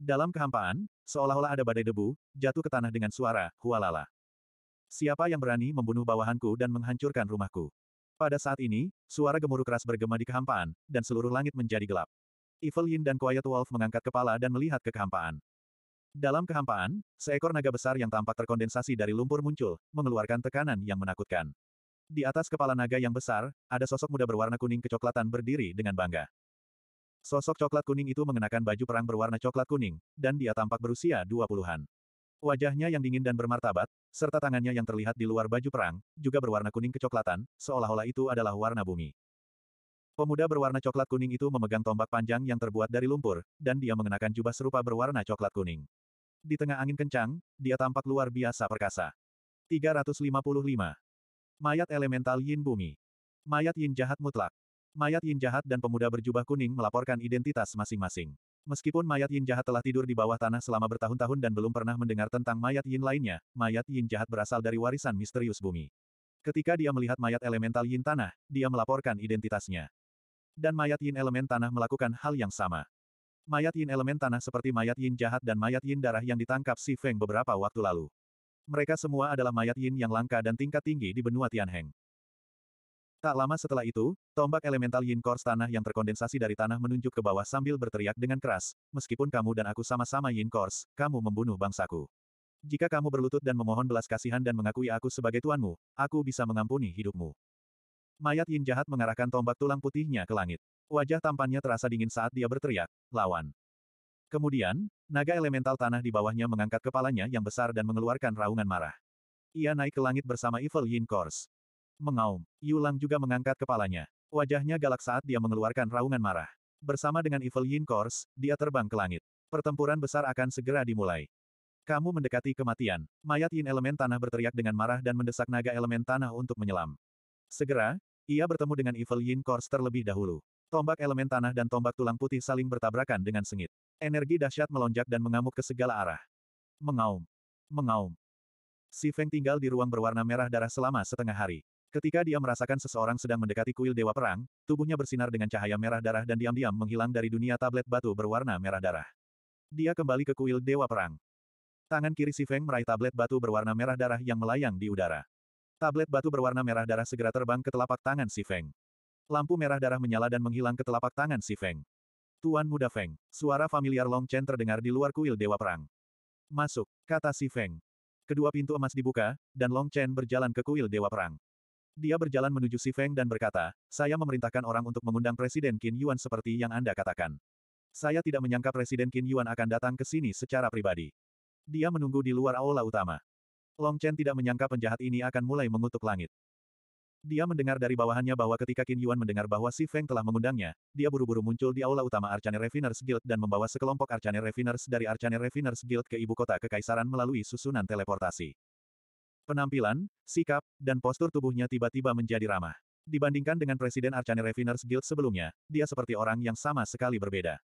Dalam kehampaan, seolah-olah ada badai debu, jatuh ke tanah dengan suara, hualala. Siapa yang berani membunuh bawahanku dan menghancurkan rumahku? Pada saat ini, suara gemuruh keras bergema di kehampaan, dan seluruh langit menjadi gelap. Evil Yin dan Quiet Wolf mengangkat kepala dan melihat ke kehampaan. Dalam kehampaan, seekor naga besar yang tampak terkondensasi dari lumpur muncul, mengeluarkan tekanan yang menakutkan. Di atas kepala naga yang besar, ada sosok muda berwarna kuning kecoklatan berdiri dengan bangga. Sosok coklat kuning itu mengenakan baju perang berwarna coklat kuning, dan dia tampak berusia dua puluhan. Wajahnya yang dingin dan bermartabat, serta tangannya yang terlihat di luar baju perang, juga berwarna kuning kecoklatan, seolah-olah itu adalah warna bumi. Pemuda berwarna coklat kuning itu memegang tombak panjang yang terbuat dari lumpur, dan dia mengenakan jubah serupa berwarna coklat kuning. Di tengah angin kencang, dia tampak luar biasa perkasa. 355. Mayat Elemental Yin Bumi. Mayat Yin Jahat Mutlak. Mayat Yin Jahat dan pemuda berjubah kuning melaporkan identitas masing-masing. Meskipun mayat Yin Jahat telah tidur di bawah tanah selama bertahun-tahun dan belum pernah mendengar tentang mayat Yin lainnya, mayat Yin Jahat berasal dari warisan misterius bumi. Ketika dia melihat mayat elemental Yin tanah, dia melaporkan identitasnya dan mayat yin elemen tanah melakukan hal yang sama. Mayat yin elemen tanah seperti mayat yin jahat dan mayat yin darah yang ditangkap Si Feng beberapa waktu lalu. Mereka semua adalah mayat yin yang langka dan tingkat tinggi di benua Tianheng. Tak lama setelah itu, tombak elemental yin kors tanah yang terkondensasi dari tanah menunjuk ke bawah sambil berteriak dengan keras, meskipun kamu dan aku sama-sama yin kors, kamu membunuh bangsaku. Jika kamu berlutut dan memohon belas kasihan dan mengakui aku sebagai tuanmu, aku bisa mengampuni hidupmu. Mayat Yin jahat mengarahkan tombak tulang putihnya ke langit. Wajah tampannya terasa dingin saat dia berteriak, lawan. Kemudian, naga elemental tanah di bawahnya mengangkat kepalanya yang besar dan mengeluarkan raungan marah. Ia naik ke langit bersama Evil Yin Kors. Mengaum, Yulang juga mengangkat kepalanya. Wajahnya galak saat dia mengeluarkan raungan marah. Bersama dengan Evil Yin Kors, dia terbang ke langit. Pertempuran besar akan segera dimulai. Kamu mendekati kematian. Mayat Yin elemen tanah berteriak dengan marah dan mendesak naga elemen tanah untuk menyelam. Segera, ia bertemu dengan Evil Yin Course terlebih dahulu. Tombak elemen tanah dan tombak tulang putih saling bertabrakan dengan sengit. Energi dahsyat melonjak dan mengamuk ke segala arah. Mengaum. Mengaum. Si Feng tinggal di ruang berwarna merah darah selama setengah hari. Ketika dia merasakan seseorang sedang mendekati kuil Dewa Perang, tubuhnya bersinar dengan cahaya merah darah dan diam-diam menghilang dari dunia tablet batu berwarna merah darah. Dia kembali ke kuil Dewa Perang. Tangan kiri Si Feng meraih tablet batu berwarna merah darah yang melayang di udara. Tablet batu berwarna merah darah segera terbang ke telapak tangan si Feng. Lampu merah darah menyala dan menghilang ke telapak tangan si Feng. Tuan muda Feng, suara familiar Long Chen terdengar di luar kuil Dewa Perang. Masuk, kata si Feng. Kedua pintu emas dibuka, dan Long Chen berjalan ke kuil Dewa Perang. Dia berjalan menuju si Feng dan berkata, saya memerintahkan orang untuk mengundang Presiden Qin Yuan seperti yang Anda katakan. Saya tidak menyangka Presiden Qin Yuan akan datang ke sini secara pribadi. Dia menunggu di luar aula utama. Long Chen tidak menyangka penjahat ini akan mulai mengutuk langit. Dia mendengar dari bawahannya bahwa ketika Qin Yuan mendengar bahwa Si Feng telah mengundangnya, dia buru-buru muncul di aula utama Arcane Refiners Guild dan membawa sekelompok Arcane Refiners dari Arcane Refiners Guild ke ibu kota kekaisaran melalui susunan teleportasi. Penampilan, sikap, dan postur tubuhnya tiba-tiba menjadi ramah. Dibandingkan dengan Presiden Arcane Refiners Guild sebelumnya, dia seperti orang yang sama sekali berbeda.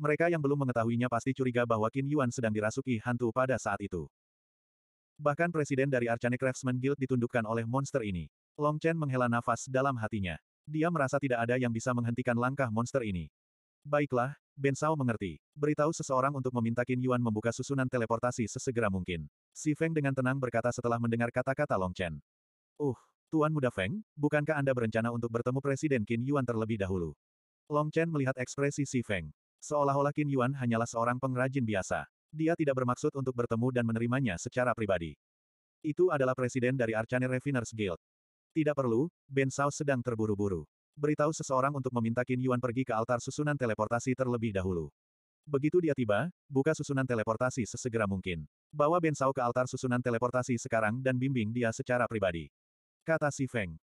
Mereka yang belum mengetahuinya pasti curiga bahwa Qin Yuan sedang dirasuki hantu pada saat itu. Bahkan presiden dari Arcane Craftsman Guild ditundukkan oleh monster ini. Long Chen menghela nafas dalam hatinya. Dia merasa tidak ada yang bisa menghentikan langkah monster ini. Baiklah, Ben Shao mengerti. Beritahu seseorang untuk meminta Qin Yuan membuka susunan teleportasi sesegera mungkin. Si Feng dengan tenang berkata setelah mendengar kata-kata Long Chen. Uh, Tuan Muda Feng, bukankah Anda berencana untuk bertemu Presiden Qin Yuan terlebih dahulu? Long Chen melihat ekspresi Si Feng. Seolah-olah Qin Yuan hanyalah seorang pengrajin biasa. Dia tidak bermaksud untuk bertemu dan menerimanya secara pribadi. Itu adalah presiden dari Arcane Refiners Guild. Tidak perlu, Ben Sao sedang terburu-buru. Beritahu seseorang untuk meminta Qin Yuan pergi ke altar susunan teleportasi terlebih dahulu. Begitu dia tiba, buka susunan teleportasi sesegera mungkin. Bawa Ben Sao ke altar susunan teleportasi sekarang dan bimbing dia secara pribadi. Kata Si Feng.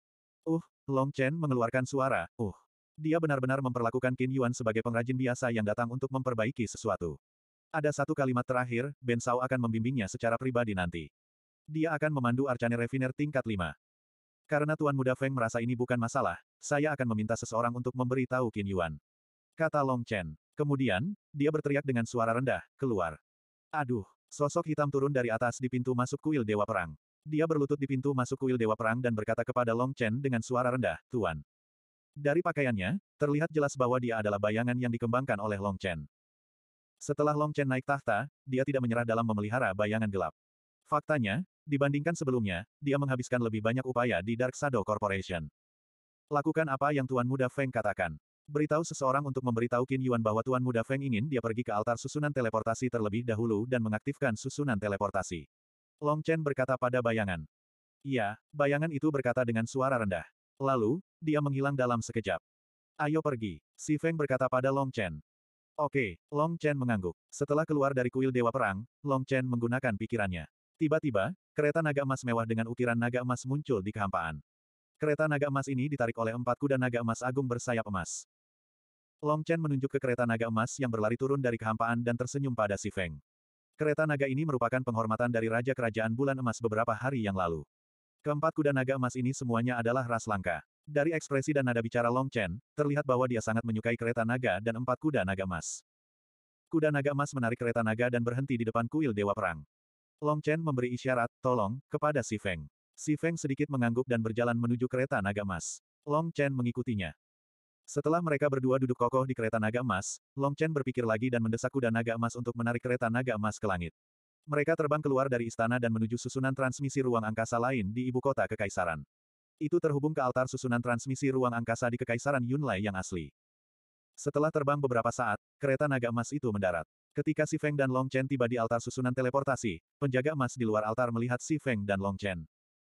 Uh, Long Chen mengeluarkan suara, uh. Dia benar-benar memperlakukan Qin Yuan sebagai pengrajin biasa yang datang untuk memperbaiki sesuatu. Ada satu kalimat terakhir, Ben Sao akan membimbingnya secara pribadi nanti. Dia akan memandu Arcane Refiner tingkat 5. Karena Tuan Muda Feng merasa ini bukan masalah, saya akan meminta seseorang untuk memberitahu Qin Yuan. Kata Long Chen. Kemudian, dia berteriak dengan suara rendah, keluar. Aduh, sosok hitam turun dari atas di pintu masuk kuil Dewa Perang. Dia berlutut di pintu masuk kuil Dewa Perang dan berkata kepada Long Chen dengan suara rendah, Tuan. Dari pakaiannya, terlihat jelas bahwa dia adalah bayangan yang dikembangkan oleh Long Chen. Setelah Long Chen naik tahta, dia tidak menyerah dalam memelihara bayangan gelap. Faktanya, dibandingkan sebelumnya, dia menghabiskan lebih banyak upaya di Dark Shadow Corporation. Lakukan apa yang Tuan Muda Feng katakan. Beritahu seseorang untuk memberitahu Qin Yuan bahwa Tuan Muda Feng ingin dia pergi ke altar susunan teleportasi terlebih dahulu dan mengaktifkan susunan teleportasi. Long Chen berkata pada bayangan. Iya, bayangan itu berkata dengan suara rendah. Lalu, dia menghilang dalam sekejap. Ayo pergi, si Feng berkata pada Long Chen. Oke, Long Chen mengangguk. Setelah keluar dari kuil Dewa Perang, Long Chen menggunakan pikirannya. Tiba-tiba, kereta naga emas mewah dengan ukiran naga emas muncul di kehampaan. Kereta naga emas ini ditarik oleh empat kuda naga emas agung bersayap emas. Long Chen menunjuk ke kereta naga emas yang berlari turun dari kehampaan dan tersenyum pada Si Feng. Kereta naga ini merupakan penghormatan dari Raja Kerajaan Bulan Emas beberapa hari yang lalu. Keempat kuda naga emas ini semuanya adalah ras langka. Dari ekspresi dan nada bicara Long Chen, terlihat bahwa dia sangat menyukai kereta naga dan empat kuda naga emas. Kuda naga emas menarik kereta naga dan berhenti di depan kuil Dewa Perang. Long Chen memberi isyarat, tolong, kepada Si Feng. Si Feng sedikit mengangguk dan berjalan menuju kereta naga emas. Long Chen mengikutinya. Setelah mereka berdua duduk kokoh di kereta naga emas, Long Chen berpikir lagi dan mendesak kuda naga emas untuk menarik kereta naga emas ke langit. Mereka terbang keluar dari istana dan menuju susunan transmisi ruang angkasa lain di ibu kota kekaisaran. Itu terhubung ke altar susunan transmisi ruang angkasa di Kekaisaran Yunlai yang asli. Setelah terbang beberapa saat, kereta naga emas itu mendarat. Ketika Si Feng dan Long Chen tiba di altar susunan teleportasi, penjaga emas di luar altar melihat Si Feng dan Long Chen.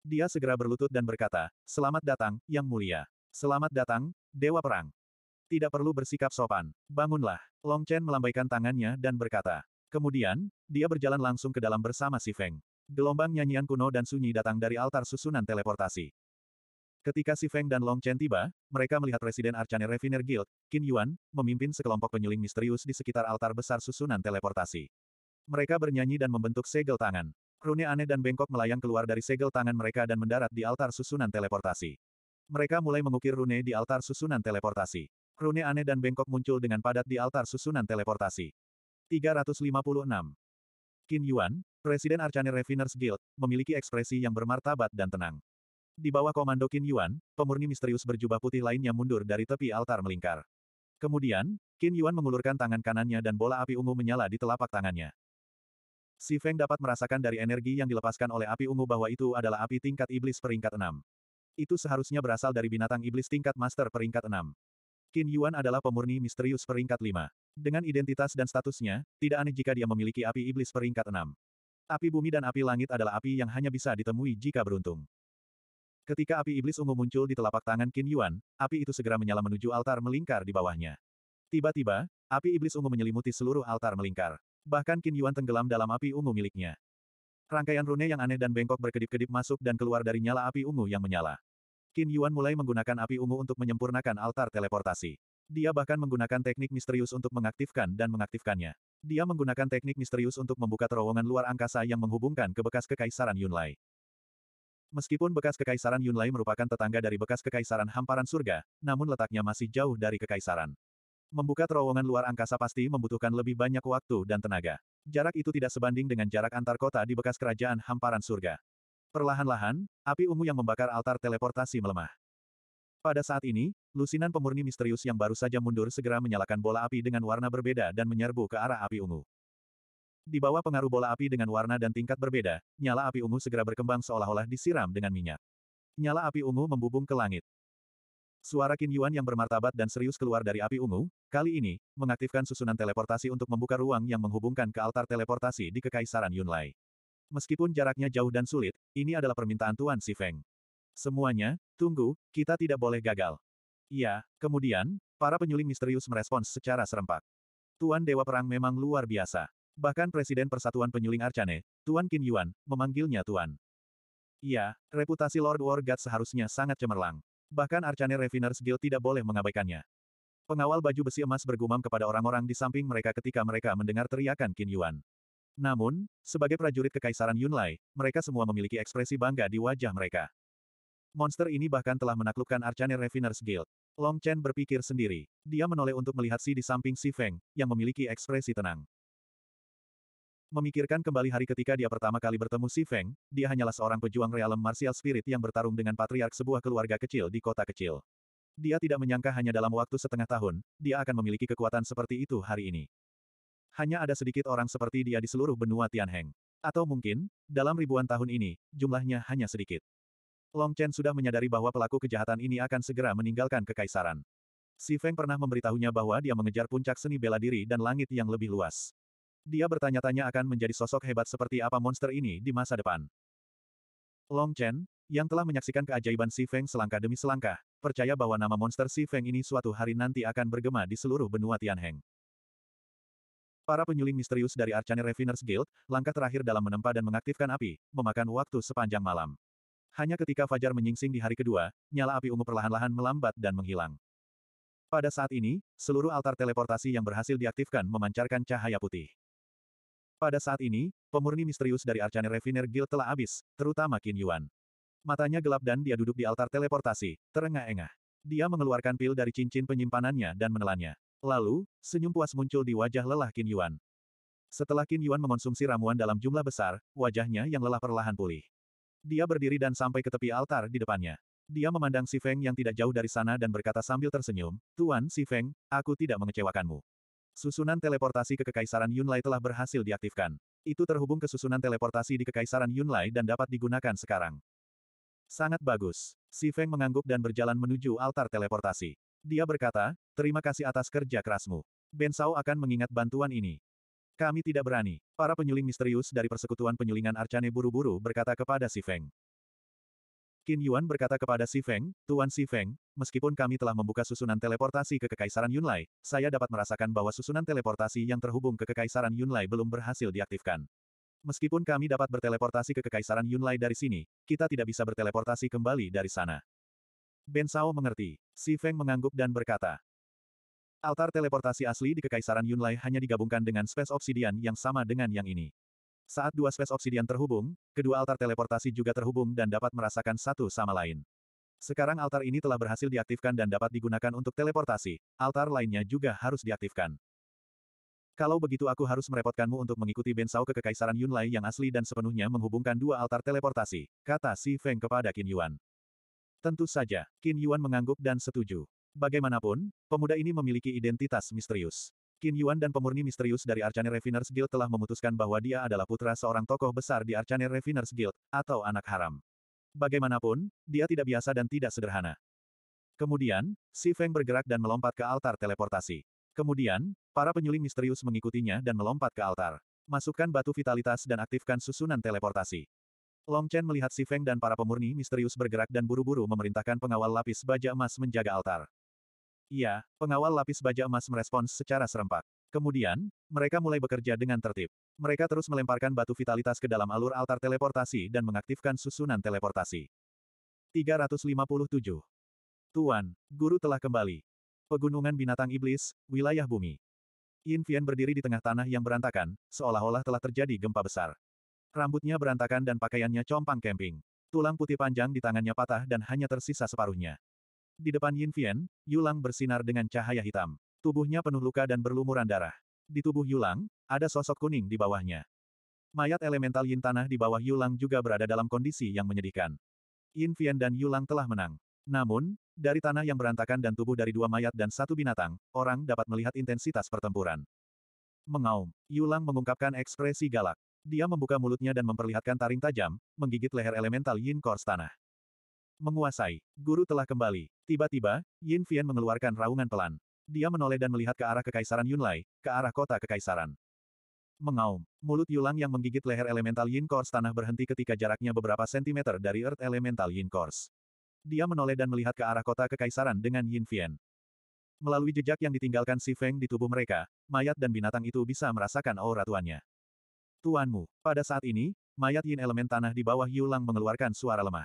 Dia segera berlutut dan berkata, Selamat datang, Yang Mulia. Selamat datang, Dewa Perang. Tidak perlu bersikap sopan. Bangunlah. Long Chen melambaikan tangannya dan berkata. Kemudian, dia berjalan langsung ke dalam bersama Si Feng. Gelombang nyanyian kuno dan sunyi datang dari altar susunan teleportasi. Ketika Si Feng dan Long Chen tiba, mereka melihat Presiden Arcane Refiner Guild, Qin Yuan, memimpin sekelompok penyuling misterius di sekitar altar besar susunan teleportasi. Mereka bernyanyi dan membentuk segel tangan. Rune aneh dan bengkok melayang keluar dari segel tangan mereka dan mendarat di altar susunan teleportasi. Mereka mulai mengukir rune di altar susunan teleportasi. Rune aneh dan bengkok muncul dengan padat di altar susunan teleportasi. 356. Qin Yuan, Presiden Arcane Refiners Guild, memiliki ekspresi yang bermartabat dan tenang. Di bawah komando Qin Yuan, pemurni misterius berjubah putih lainnya mundur dari tepi altar melingkar. Kemudian, Qin Yuan mengulurkan tangan kanannya dan bola api ungu menyala di telapak tangannya. Si Feng dapat merasakan dari energi yang dilepaskan oleh api ungu bahwa itu adalah api tingkat iblis peringkat 6. Itu seharusnya berasal dari binatang iblis tingkat master peringkat 6. Qin Yuan adalah pemurni misterius peringkat 5. Dengan identitas dan statusnya, tidak aneh jika dia memiliki api iblis peringkat 6. Api bumi dan api langit adalah api yang hanya bisa ditemui jika beruntung. Ketika api iblis ungu muncul di telapak tangan Qin Yuan, api itu segera menyala menuju altar melingkar di bawahnya. Tiba-tiba, api iblis ungu menyelimuti seluruh altar melingkar. Bahkan Qin Yuan tenggelam dalam api ungu miliknya. Rangkaian rune yang aneh dan bengkok berkedip-kedip masuk dan keluar dari nyala api ungu yang menyala. Qin Yuan mulai menggunakan api ungu untuk menyempurnakan altar teleportasi. Dia bahkan menggunakan teknik misterius untuk mengaktifkan dan mengaktifkannya. Dia menggunakan teknik misterius untuk membuka terowongan luar angkasa yang menghubungkan ke bekas kekaisaran Yunlai. Meskipun bekas Kekaisaran Yunlai merupakan tetangga dari bekas Kekaisaran Hamparan Surga, namun letaknya masih jauh dari Kekaisaran. Membuka terowongan luar angkasa pasti membutuhkan lebih banyak waktu dan tenaga. Jarak itu tidak sebanding dengan jarak antar kota di bekas kerajaan Hamparan Surga. Perlahan-lahan, api ungu yang membakar altar teleportasi melemah. Pada saat ini, lusinan pemurni misterius yang baru saja mundur segera menyalakan bola api dengan warna berbeda dan menyerbu ke arah api ungu. Di bawah pengaruh bola api dengan warna dan tingkat berbeda, nyala api ungu segera berkembang seolah-olah disiram dengan minyak. Nyala api ungu membubung ke langit. Suara Qin Yuan yang bermartabat dan serius keluar dari api ungu, kali ini, mengaktifkan susunan teleportasi untuk membuka ruang yang menghubungkan ke altar teleportasi di Kekaisaran Yunlai. Meskipun jaraknya jauh dan sulit, ini adalah permintaan Tuan Si Feng. Semuanya, tunggu, kita tidak boleh gagal. Ya, kemudian, para penyuling misterius merespons secara serempak. Tuan Dewa Perang memang luar biasa. Bahkan Presiden Persatuan Penyuling Arcane, Tuan Qin Yuan, memanggilnya Tuan. Iya, reputasi Lord War God seharusnya sangat cemerlang. Bahkan Arcane Refiners Guild tidak boleh mengabaikannya. Pengawal baju besi emas bergumam kepada orang-orang di samping mereka ketika mereka mendengar teriakan Qin Yuan. Namun, sebagai prajurit Kekaisaran Yunlai, mereka semua memiliki ekspresi bangga di wajah mereka. Monster ini bahkan telah menaklukkan Arcane Refiners Guild. Long Chen berpikir sendiri. Dia menoleh untuk melihat Si di samping Si Feng, yang memiliki ekspresi tenang. Memikirkan kembali hari ketika dia pertama kali bertemu Si Feng, dia hanyalah seorang pejuang realem martial spirit yang bertarung dengan patriark sebuah keluarga kecil di kota kecil. Dia tidak menyangka hanya dalam waktu setengah tahun, dia akan memiliki kekuatan seperti itu hari ini. Hanya ada sedikit orang seperti dia di seluruh benua Tianheng. Atau mungkin, dalam ribuan tahun ini, jumlahnya hanya sedikit. Long Chen sudah menyadari bahwa pelaku kejahatan ini akan segera meninggalkan kekaisaran. Si Feng pernah memberitahunya bahwa dia mengejar puncak seni bela diri dan langit yang lebih luas. Dia bertanya-tanya akan menjadi sosok hebat seperti apa monster ini di masa depan. Long Chen, yang telah menyaksikan keajaiban Si Feng selangkah demi selangkah, percaya bahwa nama monster Si Feng ini suatu hari nanti akan bergema di seluruh benua Tianheng. Para penyuling misterius dari Arcane Refiners Guild, langkah terakhir dalam menempa dan mengaktifkan api, memakan waktu sepanjang malam. Hanya ketika fajar menyingsing di hari kedua, nyala api ungu perlahan-lahan melambat dan menghilang. Pada saat ini, seluruh altar teleportasi yang berhasil diaktifkan memancarkan cahaya putih. Pada saat ini, pemurni misterius dari Arcane Refiner Guild telah habis, terutama Qin Yuan. Matanya gelap dan dia duduk di altar teleportasi, terengah-engah. Dia mengeluarkan pil dari cincin penyimpanannya dan menelannya. Lalu, senyum puas muncul di wajah lelah Qin Yuan. Setelah Qin Yuan mengonsumsi ramuan dalam jumlah besar, wajahnya yang lelah perlahan pulih. Dia berdiri dan sampai ke tepi altar di depannya. Dia memandang Si Feng yang tidak jauh dari sana dan berkata sambil tersenyum, Tuan Si Feng, aku tidak mengecewakanmu. Susunan teleportasi ke Kekaisaran Yunlai telah berhasil diaktifkan. Itu terhubung ke susunan teleportasi di Kekaisaran Yunlai dan dapat digunakan sekarang. Sangat bagus. Si Feng mengangguk dan berjalan menuju altar teleportasi. Dia berkata, terima kasih atas kerja kerasmu. Ben Sao akan mengingat bantuan ini. Kami tidak berani. Para penyuling misterius dari persekutuan penyulingan Arcane buru-buru berkata kepada Si Feng. Qin Yuan berkata kepada Si Feng, Tuan Si Feng, meskipun kami telah membuka susunan teleportasi ke Kekaisaran Yunlai, saya dapat merasakan bahwa susunan teleportasi yang terhubung ke Kekaisaran Yunlai belum berhasil diaktifkan. Meskipun kami dapat berteleportasi ke Kekaisaran Yunlai dari sini, kita tidak bisa berteleportasi kembali dari sana. Ben Sao mengerti. Si Feng mengangguk dan berkata, Altar teleportasi asli di Kekaisaran Yunlai hanya digabungkan dengan space obsidian yang sama dengan yang ini. Saat dua space obsidian terhubung, kedua altar teleportasi juga terhubung dan dapat merasakan satu sama lain. Sekarang altar ini telah berhasil diaktifkan dan dapat digunakan untuk teleportasi, altar lainnya juga harus diaktifkan. Kalau begitu aku harus merepotkanmu untuk mengikuti Bensau ke Kekaisaran Yunlai yang asli dan sepenuhnya menghubungkan dua altar teleportasi, kata Si Feng kepada Qin Yuan. Tentu saja, Qin Yuan mengangguk dan setuju. Bagaimanapun, pemuda ini memiliki identitas misterius. Qin Yuan dan pemurni misterius dari Arcane Refiners Guild telah memutuskan bahwa dia adalah putra seorang tokoh besar di Arcane Refiners Guild, atau anak haram. Bagaimanapun, dia tidak biasa dan tidak sederhana. Kemudian, Si Feng bergerak dan melompat ke altar teleportasi. Kemudian, para penyuling misterius mengikutinya dan melompat ke altar. Masukkan batu vitalitas dan aktifkan susunan teleportasi. Long Chen melihat Si Feng dan para pemurni misterius bergerak dan buru-buru memerintahkan pengawal lapis baja emas menjaga altar. Iya, pengawal lapis baja emas merespons secara serempak. Kemudian, mereka mulai bekerja dengan tertib. Mereka terus melemparkan batu vitalitas ke dalam alur altar teleportasi dan mengaktifkan susunan teleportasi. 357. Tuan, guru telah kembali. Pegunungan binatang iblis, wilayah bumi. Yin Fian berdiri di tengah tanah yang berantakan, seolah-olah telah terjadi gempa besar. Rambutnya berantakan dan pakaiannya compang kemping. Tulang putih panjang di tangannya patah dan hanya tersisa separuhnya. Di depan Yin Fian, Yulang bersinar dengan cahaya hitam. Tubuhnya penuh luka dan berlumuran darah. Di tubuh Yulang, ada sosok kuning di bawahnya. Mayat elemental yin tanah di bawah Yulang juga berada dalam kondisi yang menyedihkan. Yin Fian dan Yulang telah menang. Namun, dari tanah yang berantakan dan tubuh dari dua mayat dan satu binatang, orang dapat melihat intensitas pertempuran. Mengaum, Yulang mengungkapkan ekspresi galak. Dia membuka mulutnya dan memperlihatkan taring tajam, menggigit leher elemental yin kors tanah. Menguasai, guru telah kembali. Tiba-tiba, Yin Fian mengeluarkan raungan pelan. Dia menoleh dan melihat ke arah Kekaisaran Yunlai, ke arah kota Kekaisaran. Mengaum, mulut Yulang yang menggigit leher elemental Yin Kors tanah berhenti ketika jaraknya beberapa sentimeter dari Earth Elemental Yin Kors. Dia menoleh dan melihat ke arah kota Kekaisaran dengan Yin Fian. Melalui jejak yang ditinggalkan Si Feng di tubuh mereka, mayat dan binatang itu bisa merasakan aura tuannya. Tuanmu, pada saat ini, mayat Yin elemen tanah di bawah Yulang mengeluarkan suara lemah.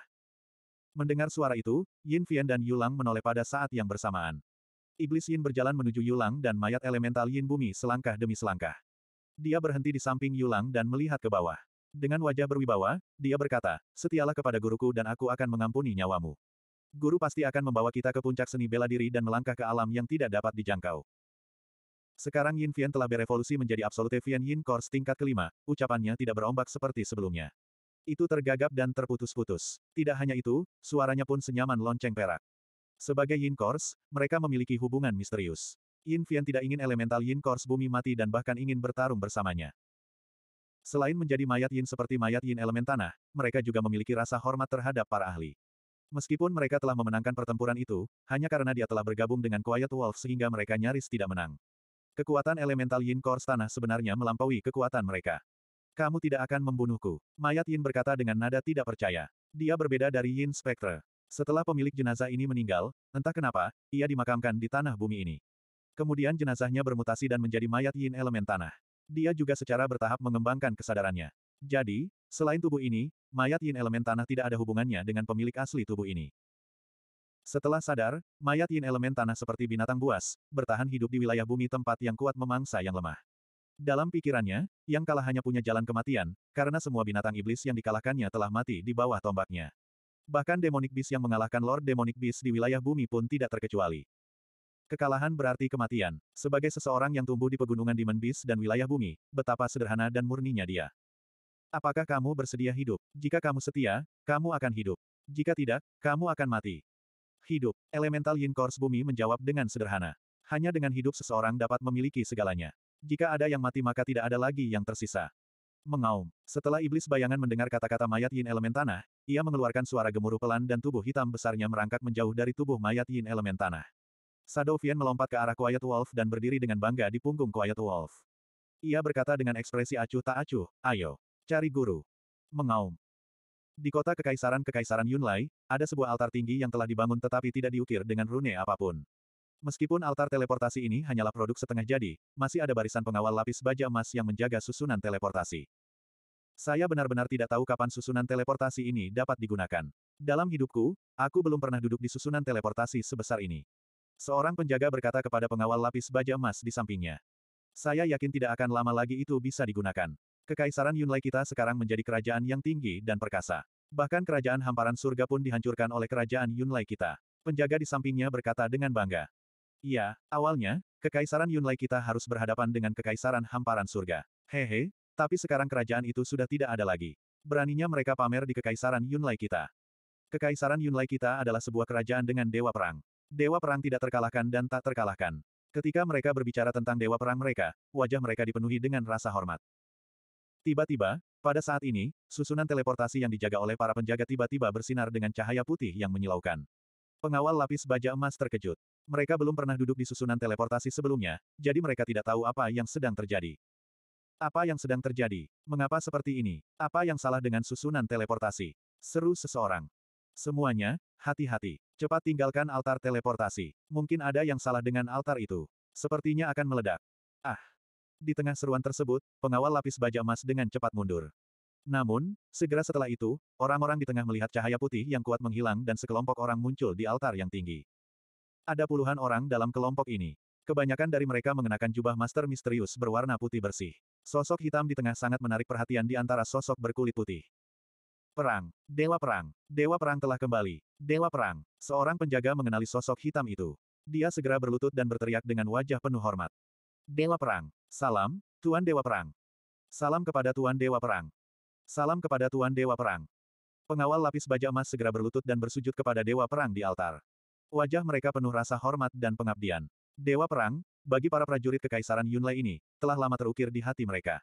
Mendengar suara itu, Yin Fian dan Yulang menoleh pada saat yang bersamaan. Iblis Yin berjalan menuju Yulang dan mayat elemental Yin bumi selangkah demi selangkah. Dia berhenti di samping Yulang dan melihat ke bawah. Dengan wajah berwibawa, dia berkata, setialah kepada guruku dan aku akan mengampuni nyawamu. Guru pasti akan membawa kita ke puncak seni bela diri dan melangkah ke alam yang tidak dapat dijangkau. Sekarang Yin Fian telah berevolusi menjadi Absolute Fian Yin Course tingkat kelima, ucapannya tidak berombak seperti sebelumnya. Itu tergagap dan terputus-putus. Tidak hanya itu, suaranya pun senyaman lonceng perak. Sebagai Yin Course, mereka memiliki hubungan misterius. Yin Fian tidak ingin elemental Yin Course bumi mati dan bahkan ingin bertarung bersamanya. Selain menjadi mayat Yin seperti mayat Yin elemen tanah, mereka juga memiliki rasa hormat terhadap para ahli. Meskipun mereka telah memenangkan pertempuran itu, hanya karena dia telah bergabung dengan Quiet Wolf sehingga mereka nyaris tidak menang. Kekuatan elemental Yin Course tanah sebenarnya melampaui kekuatan mereka. Kamu tidak akan membunuhku. Mayat Yin berkata dengan nada tidak percaya. Dia berbeda dari Yin Spectre. Setelah pemilik jenazah ini meninggal, entah kenapa, ia dimakamkan di tanah bumi ini. Kemudian jenazahnya bermutasi dan menjadi mayat yin elemen tanah. Dia juga secara bertahap mengembangkan kesadarannya. Jadi, selain tubuh ini, mayat yin elemen tanah tidak ada hubungannya dengan pemilik asli tubuh ini. Setelah sadar, mayat yin elemen tanah seperti binatang buas, bertahan hidup di wilayah bumi tempat yang kuat memangsa yang lemah. Dalam pikirannya, yang kalah hanya punya jalan kematian, karena semua binatang iblis yang dikalahkannya telah mati di bawah tombaknya. Bahkan Demonic Beast yang mengalahkan Lord Demonic Beast di wilayah bumi pun tidak terkecuali. Kekalahan berarti kematian. Sebagai seseorang yang tumbuh di pegunungan Demon Beast dan wilayah bumi, betapa sederhana dan murninya dia. Apakah kamu bersedia hidup? Jika kamu setia, kamu akan hidup. Jika tidak, kamu akan mati. Hidup. Elemental Yin Course Bumi menjawab dengan sederhana. Hanya dengan hidup seseorang dapat memiliki segalanya. Jika ada yang mati maka tidak ada lagi yang tersisa. Mengaum. Setelah iblis bayangan mendengar kata-kata mayat yin elemen tanah, ia mengeluarkan suara gemuruh pelan dan tubuh hitam besarnya merangkak menjauh dari tubuh mayat yin elemen tanah. Sadovian melompat ke arah Quiet Wolf dan berdiri dengan bangga di punggung Quiet Wolf. Ia berkata dengan ekspresi acuh tak acuh, ayo, cari guru. Mengaum. Di kota Kekaisaran-Kekaisaran Yunlai, ada sebuah altar tinggi yang telah dibangun tetapi tidak diukir dengan rune apapun. Meskipun altar teleportasi ini hanyalah produk setengah jadi, masih ada barisan pengawal lapis baja emas yang menjaga susunan teleportasi. Saya benar-benar tidak tahu kapan susunan teleportasi ini dapat digunakan. Dalam hidupku, aku belum pernah duduk di susunan teleportasi sebesar ini. Seorang penjaga berkata kepada pengawal lapis baja emas di sampingnya. Saya yakin tidak akan lama lagi itu bisa digunakan. Kekaisaran Yunlai kita sekarang menjadi kerajaan yang tinggi dan perkasa. Bahkan kerajaan hamparan surga pun dihancurkan oleh kerajaan Yunlai kita. Penjaga di sampingnya berkata dengan bangga. Iya, awalnya, kekaisaran Yunlai kita harus berhadapan dengan kekaisaran hamparan surga. Hehe, tapi sekarang kerajaan itu sudah tidak ada lagi. Beraninya mereka pamer di Kekaisaran Yunlai kita. Kekaisaran Yunlai kita adalah sebuah kerajaan dengan dewa perang. Dewa perang tidak terkalahkan dan tak terkalahkan. Ketika mereka berbicara tentang dewa perang mereka, wajah mereka dipenuhi dengan rasa hormat. Tiba-tiba, pada saat ini, susunan teleportasi yang dijaga oleh para penjaga tiba-tiba bersinar dengan cahaya putih yang menyilaukan. Pengawal lapis baja emas terkejut. Mereka belum pernah duduk di susunan teleportasi sebelumnya, jadi mereka tidak tahu apa yang sedang terjadi. Apa yang sedang terjadi? Mengapa seperti ini? Apa yang salah dengan susunan teleportasi? Seru seseorang. Semuanya, hati-hati. Cepat tinggalkan altar teleportasi. Mungkin ada yang salah dengan altar itu. Sepertinya akan meledak. Ah! Di tengah seruan tersebut, pengawal lapis baja emas dengan cepat mundur. Namun, segera setelah itu, orang-orang di tengah melihat cahaya putih yang kuat menghilang dan sekelompok orang muncul di altar yang tinggi. Ada puluhan orang dalam kelompok ini. Kebanyakan dari mereka mengenakan jubah master misterius berwarna putih bersih. Sosok hitam di tengah sangat menarik perhatian di antara sosok berkulit putih. Perang. Dewa Perang. Dewa Perang telah kembali. Dewa Perang. Seorang penjaga mengenali sosok hitam itu. Dia segera berlutut dan berteriak dengan wajah penuh hormat. Dewa Perang. Salam, Tuan Dewa Perang. Salam kepada Tuan Dewa Perang. Salam kepada Tuan Dewa Perang. Pengawal lapis baja emas segera berlutut dan bersujud kepada Dewa Perang di altar. Wajah mereka penuh rasa hormat dan pengabdian. Dewa Perang, bagi para prajurit Kekaisaran Yunlei ini, telah lama terukir di hati mereka.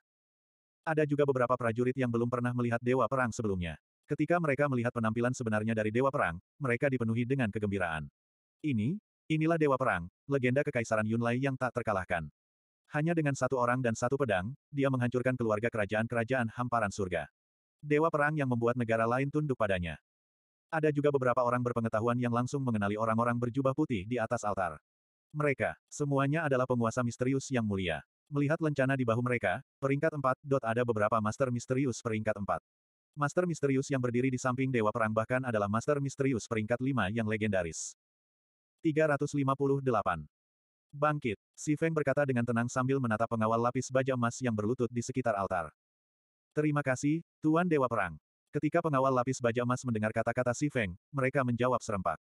Ada juga beberapa prajurit yang belum pernah melihat Dewa Perang sebelumnya. Ketika mereka melihat penampilan sebenarnya dari Dewa Perang, mereka dipenuhi dengan kegembiraan. Ini, inilah Dewa Perang, legenda Kekaisaran Yunlei yang tak terkalahkan. Hanya dengan satu orang dan satu pedang, dia menghancurkan keluarga kerajaan-kerajaan hamparan surga. Dewa perang yang membuat negara lain tunduk padanya. Ada juga beberapa orang berpengetahuan yang langsung mengenali orang-orang berjubah putih di atas altar. Mereka, semuanya adalah penguasa misterius yang mulia. Melihat lencana di bahu mereka, peringkat 4, dot ada beberapa master misterius peringkat 4. Master misterius yang berdiri di samping Dewa Perang bahkan adalah master misterius peringkat 5 yang legendaris. 358. Bangkit, Si Feng berkata dengan tenang sambil menatap pengawal lapis baja emas yang berlutut di sekitar altar. Terima kasih, Tuan Dewa Perang. Ketika pengawal lapis baja emas mendengar kata-kata Si Feng, mereka menjawab serempak.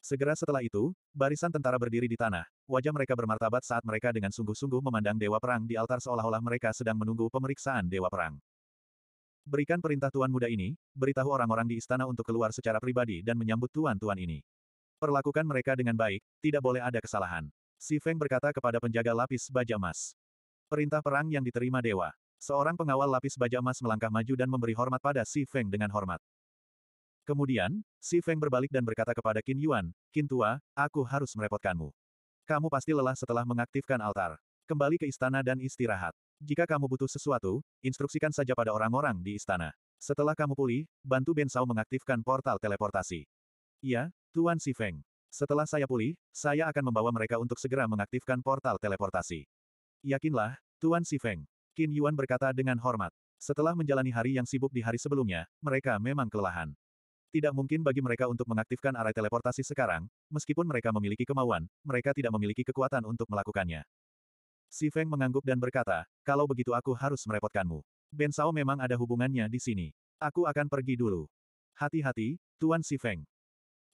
Segera setelah itu, barisan tentara berdiri di tanah, wajah mereka bermartabat saat mereka dengan sungguh-sungguh memandang Dewa Perang di altar seolah-olah mereka sedang menunggu pemeriksaan Dewa Perang. Berikan perintah Tuan Muda ini, beritahu orang-orang di istana untuk keluar secara pribadi dan menyambut Tuan-Tuan ini. Perlakukan mereka dengan baik, tidak boleh ada kesalahan. Si Feng berkata kepada penjaga lapis baja emas. Perintah perang yang diterima dewa. Seorang pengawal lapis baja emas melangkah maju dan memberi hormat pada Si Feng dengan hormat. Kemudian, Si Feng berbalik dan berkata kepada Qin Yuan, Qin Tua, aku harus merepotkanmu. Kamu pasti lelah setelah mengaktifkan altar. Kembali ke istana dan istirahat. Jika kamu butuh sesuatu, instruksikan saja pada orang-orang di istana. Setelah kamu pulih, bantu Ben Sao mengaktifkan portal teleportasi. Ya, Tuan Si Feng. Setelah saya pulih, saya akan membawa mereka untuk segera mengaktifkan portal teleportasi. Yakinlah, Tuan Si Feng. Qin Yuan berkata dengan hormat. Setelah menjalani hari yang sibuk di hari sebelumnya, mereka memang kelelahan. Tidak mungkin bagi mereka untuk mengaktifkan arai teleportasi sekarang, meskipun mereka memiliki kemauan, mereka tidak memiliki kekuatan untuk melakukannya. Si Feng mengangguk dan berkata, kalau begitu aku harus merepotkanmu. Ben Sao memang ada hubungannya di sini. Aku akan pergi dulu. Hati-hati, Tuan Si Feng.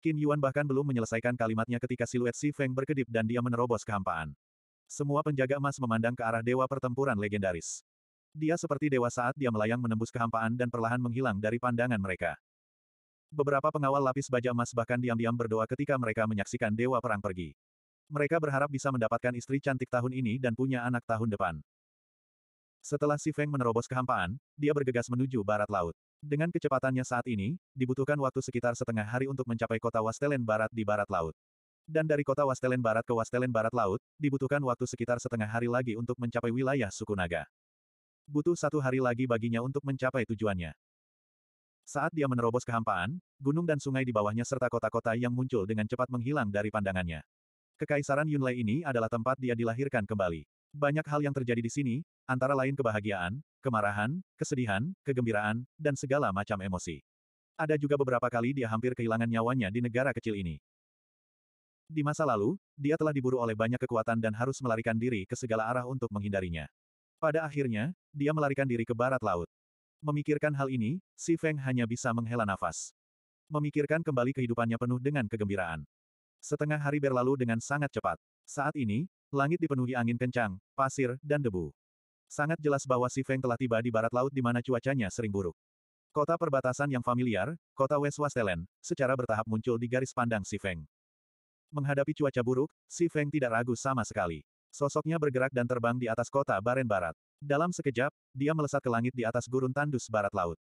Qin Yuan bahkan belum menyelesaikan kalimatnya ketika siluet Si Feng berkedip dan dia menerobos kehampaan. Semua penjaga emas memandang ke arah dewa pertempuran legendaris. Dia seperti dewa saat dia melayang menembus kehampaan dan perlahan menghilang dari pandangan mereka. Beberapa pengawal lapis baja emas bahkan diam-diam berdoa ketika mereka menyaksikan Dewa Perang pergi. Mereka berharap bisa mendapatkan istri cantik tahun ini dan punya anak tahun depan. Setelah Si Feng menerobos kehampaan, dia bergegas menuju barat laut. Dengan kecepatannya saat ini, dibutuhkan waktu sekitar setengah hari untuk mencapai kota Wastelen Barat di barat laut. Dan dari kota Wastelen Barat ke Wastelen Barat Laut, dibutuhkan waktu sekitar setengah hari lagi untuk mencapai wilayah suku naga. Butuh satu hari lagi baginya untuk mencapai tujuannya. Saat dia menerobos kehampaan, gunung dan sungai di bawahnya serta kota-kota yang muncul dengan cepat menghilang dari pandangannya. Kekaisaran Yunlei ini adalah tempat dia dilahirkan kembali. Banyak hal yang terjadi di sini, antara lain kebahagiaan, kemarahan, kesedihan, kegembiraan, dan segala macam emosi. Ada juga beberapa kali dia hampir kehilangan nyawanya di negara kecil ini. Di masa lalu, dia telah diburu oleh banyak kekuatan dan harus melarikan diri ke segala arah untuk menghindarinya. Pada akhirnya, dia melarikan diri ke barat laut. Memikirkan hal ini, Si Feng hanya bisa menghela nafas. Memikirkan kembali kehidupannya penuh dengan kegembiraan. Setengah hari berlalu dengan sangat cepat. Saat ini, langit dipenuhi angin kencang, pasir, dan debu. Sangat jelas bahwa Si Feng telah tiba di barat laut di mana cuacanya sering buruk. Kota perbatasan yang familiar, kota West Wastelen, secara bertahap muncul di garis pandang Si Feng. Menghadapi cuaca buruk, Si Feng tidak ragu sama sekali. Sosoknya bergerak dan terbang di atas kota Baren Barat. Dalam sekejap, dia melesat ke langit di atas gurun tandus barat laut.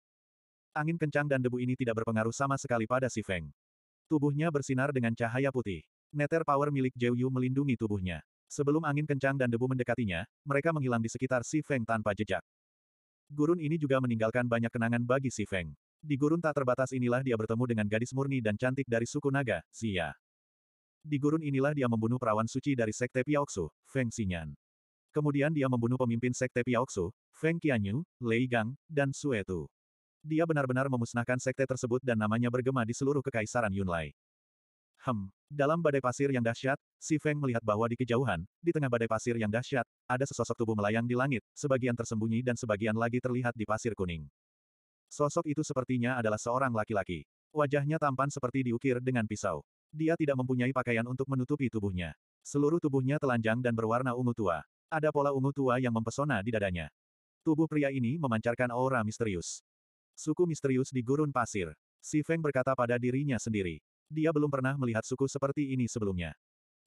Angin kencang dan debu ini tidak berpengaruh sama sekali pada si Feng. Tubuhnya bersinar dengan cahaya putih. Neter power milik Zhou Yu melindungi tubuhnya. Sebelum angin kencang dan debu mendekatinya, mereka menghilang di sekitar Si Feng tanpa jejak. Gurun ini juga meninggalkan banyak kenangan bagi Si Feng. Di gurun tak terbatas inilah dia bertemu dengan gadis murni dan cantik dari suku naga, Xia. Ya. Di gurun inilah dia membunuh perawan suci dari sekte Piaoksu, Feng Xinyan. Kemudian dia membunuh pemimpin Sekte Piaoksu, Feng Qianyu, Lei Gang, dan Sue Dia benar-benar memusnahkan sekte tersebut dan namanya bergema di seluruh kekaisaran Yunlai. Hem, dalam badai pasir yang dahsyat, si Feng melihat bahwa di kejauhan, di tengah badai pasir yang dahsyat, ada sesosok tubuh melayang di langit, sebagian tersembunyi dan sebagian lagi terlihat di pasir kuning. Sosok itu sepertinya adalah seorang laki-laki. Wajahnya tampan seperti diukir dengan pisau. Dia tidak mempunyai pakaian untuk menutupi tubuhnya. Seluruh tubuhnya telanjang dan berwarna ungu tua. Ada pola ungu tua yang mempesona di dadanya. Tubuh pria ini memancarkan aura misterius. Suku misterius di gurun pasir. Si Feng berkata pada dirinya sendiri. Dia belum pernah melihat suku seperti ini sebelumnya.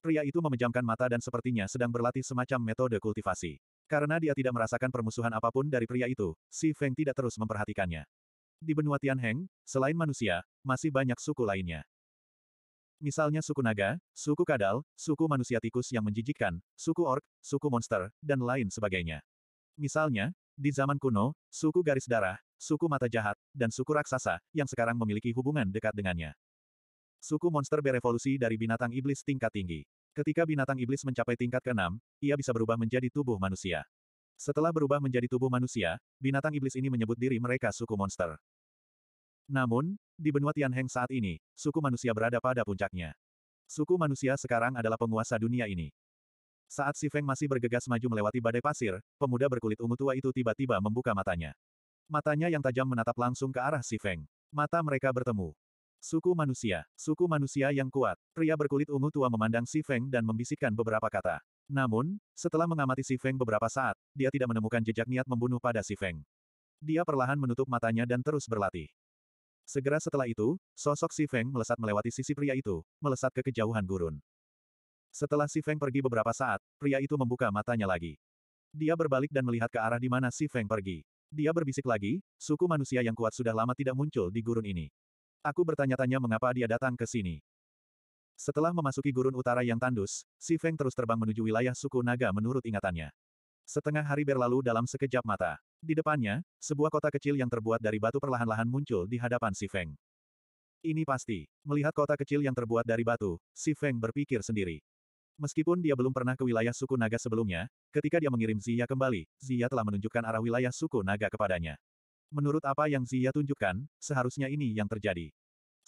Pria itu memejamkan mata dan sepertinya sedang berlatih semacam metode kultivasi. Karena dia tidak merasakan permusuhan apapun dari pria itu, Si Feng tidak terus memperhatikannya. Di benua Tianheng, selain manusia, masih banyak suku lainnya. Misalnya suku naga, suku kadal, suku manusia tikus yang menjijikkan, suku ork, suku monster, dan lain sebagainya. Misalnya, di zaman kuno, suku garis darah, suku mata jahat, dan suku raksasa, yang sekarang memiliki hubungan dekat dengannya. Suku monster berevolusi dari binatang iblis tingkat tinggi. Ketika binatang iblis mencapai tingkat ke-6, ia bisa berubah menjadi tubuh manusia. Setelah berubah menjadi tubuh manusia, binatang iblis ini menyebut diri mereka suku monster. Namun, di benua Tianheng saat ini, suku manusia berada pada puncaknya. Suku manusia sekarang adalah penguasa dunia ini. Saat Si Feng masih bergegas maju melewati badai pasir, pemuda berkulit ungu tua itu tiba-tiba membuka matanya. Matanya yang tajam menatap langsung ke arah Si Feng. Mata mereka bertemu. Suku manusia, suku manusia yang kuat. Pria berkulit ungu tua memandang Si Feng dan membisikkan beberapa kata. Namun, setelah mengamati Si Feng beberapa saat, dia tidak menemukan jejak niat membunuh pada Si Feng. Dia perlahan menutup matanya dan terus berlatih. Segera setelah itu, sosok Si Feng melesat melewati sisi pria itu, melesat ke kejauhan gurun. Setelah Si Feng pergi beberapa saat, pria itu membuka matanya lagi. Dia berbalik dan melihat ke arah di mana Si Feng pergi. Dia berbisik lagi, suku manusia yang kuat sudah lama tidak muncul di gurun ini. Aku bertanya-tanya mengapa dia datang ke sini. Setelah memasuki gurun utara yang tandus, Si Feng terus terbang menuju wilayah suku naga menurut ingatannya. Setengah hari berlalu dalam sekejap mata. Di depannya, sebuah kota kecil yang terbuat dari batu perlahan-lahan muncul di hadapan Si Feng. Ini pasti. Melihat kota kecil yang terbuat dari batu, Si Feng berpikir sendiri. Meskipun dia belum pernah ke wilayah suku naga sebelumnya, ketika dia mengirim Zia kembali, Zia telah menunjukkan arah wilayah suku naga kepadanya. Menurut apa yang Zia tunjukkan, seharusnya ini yang terjadi.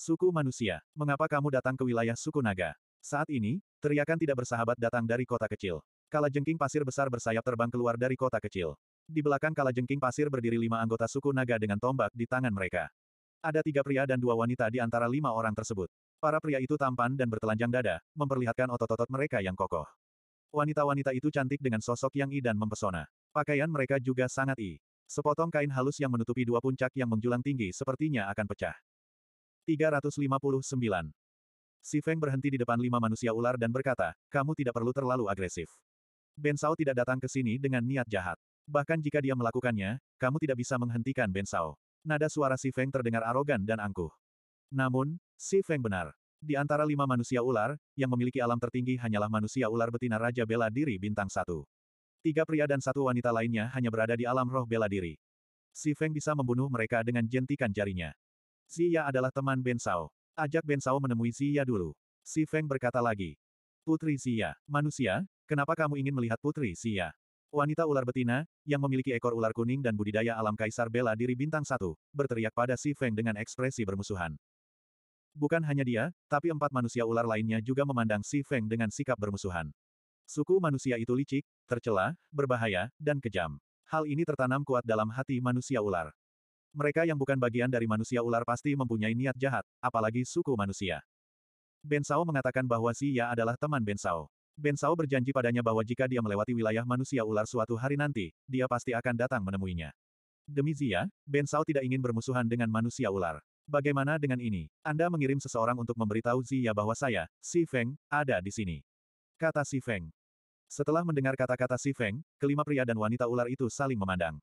Suku manusia, mengapa kamu datang ke wilayah suku naga? Saat ini, teriakan tidak bersahabat datang dari kota kecil. Kalajengking pasir besar bersayap terbang keluar dari kota kecil. Di belakang kalajengking pasir berdiri lima anggota suku naga dengan tombak di tangan mereka. Ada tiga pria dan dua wanita di antara lima orang tersebut. Para pria itu tampan dan bertelanjang dada, memperlihatkan otot-otot mereka yang kokoh. Wanita-wanita itu cantik dengan sosok yang i dan mempesona. Pakaian mereka juga sangat i. Sepotong kain halus yang menutupi dua puncak yang menjulang tinggi sepertinya akan pecah. 359. Si Feng berhenti di depan lima manusia ular dan berkata, kamu tidak perlu terlalu agresif. Ben Sao tidak datang ke sini dengan niat jahat. Bahkan jika dia melakukannya, kamu tidak bisa menghentikan Ben Sao. Nada suara Si Feng terdengar arogan dan angkuh. Namun, Si Feng benar. Di antara lima manusia ular, yang memiliki alam tertinggi hanyalah manusia ular betina Raja Bela Diri Bintang Satu. Tiga pria dan satu wanita lainnya hanya berada di alam roh bela diri. Si Feng bisa membunuh mereka dengan jentikan jarinya. Ziya adalah teman Ben Sao. Ajak Ben Sao menemui Ziya dulu. Si Feng berkata lagi. Putri Ziya, manusia, Kenapa kamu ingin melihat Putri Sia? Wanita ular betina, yang memiliki ekor ular kuning dan budidaya alam kaisar bela diri bintang satu, berteriak pada Si Feng dengan ekspresi bermusuhan. Bukan hanya dia, tapi empat manusia ular lainnya juga memandang Si Feng dengan sikap bermusuhan. Suku manusia itu licik, tercela, berbahaya, dan kejam. Hal ini tertanam kuat dalam hati manusia ular. Mereka yang bukan bagian dari manusia ular pasti mempunyai niat jahat, apalagi suku manusia. Bensao mengatakan bahwa Ya adalah teman Bensao. Ben Sao berjanji padanya bahwa jika dia melewati wilayah manusia ular suatu hari nanti, dia pasti akan datang menemuinya. Demi Zia, Ben Sao tidak ingin bermusuhan dengan manusia ular. Bagaimana dengan ini? Anda mengirim seseorang untuk memberitahu Zia bahwa saya, Si Feng, ada di sini. Kata Si Feng. Setelah mendengar kata-kata Si Feng, kelima pria dan wanita ular itu saling memandang.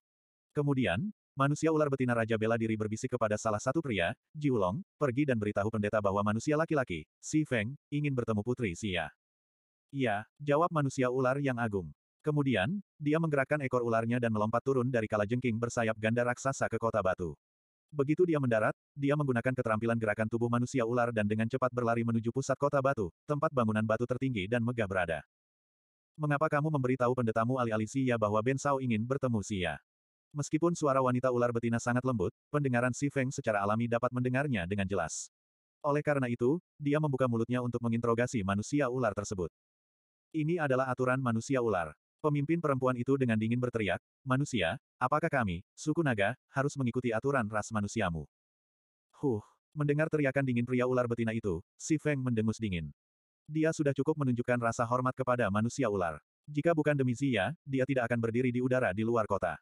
Kemudian, Manusia ular betina Raja Bela Diri berbisik kepada salah satu pria, Jiulong, pergi dan beritahu pendeta bahwa manusia laki-laki, Si Feng, ingin bertemu putri Zia. Iya, jawab manusia ular yang agung. Kemudian, dia menggerakkan ekor ularnya dan melompat turun dari kala jengking bersayap ganda raksasa ke kota batu. Begitu dia mendarat, dia menggunakan keterampilan gerakan tubuh manusia ular dan dengan cepat berlari menuju pusat kota batu, tempat bangunan batu tertinggi dan megah berada. Mengapa kamu memberitahu pendetamu alih-alih Sia bahwa Ben Sao ingin bertemu Sia? Meskipun suara wanita ular betina sangat lembut, pendengaran Si Feng secara alami dapat mendengarnya dengan jelas. Oleh karena itu, dia membuka mulutnya untuk menginterogasi manusia ular tersebut. Ini adalah aturan manusia ular. Pemimpin perempuan itu dengan dingin berteriak, Manusia, apakah kami, suku naga, harus mengikuti aturan ras manusiamu? Huh, mendengar teriakan dingin pria ular betina itu, si Feng mendengus dingin. Dia sudah cukup menunjukkan rasa hormat kepada manusia ular. Jika bukan demi Zia, dia tidak akan berdiri di udara di luar kota.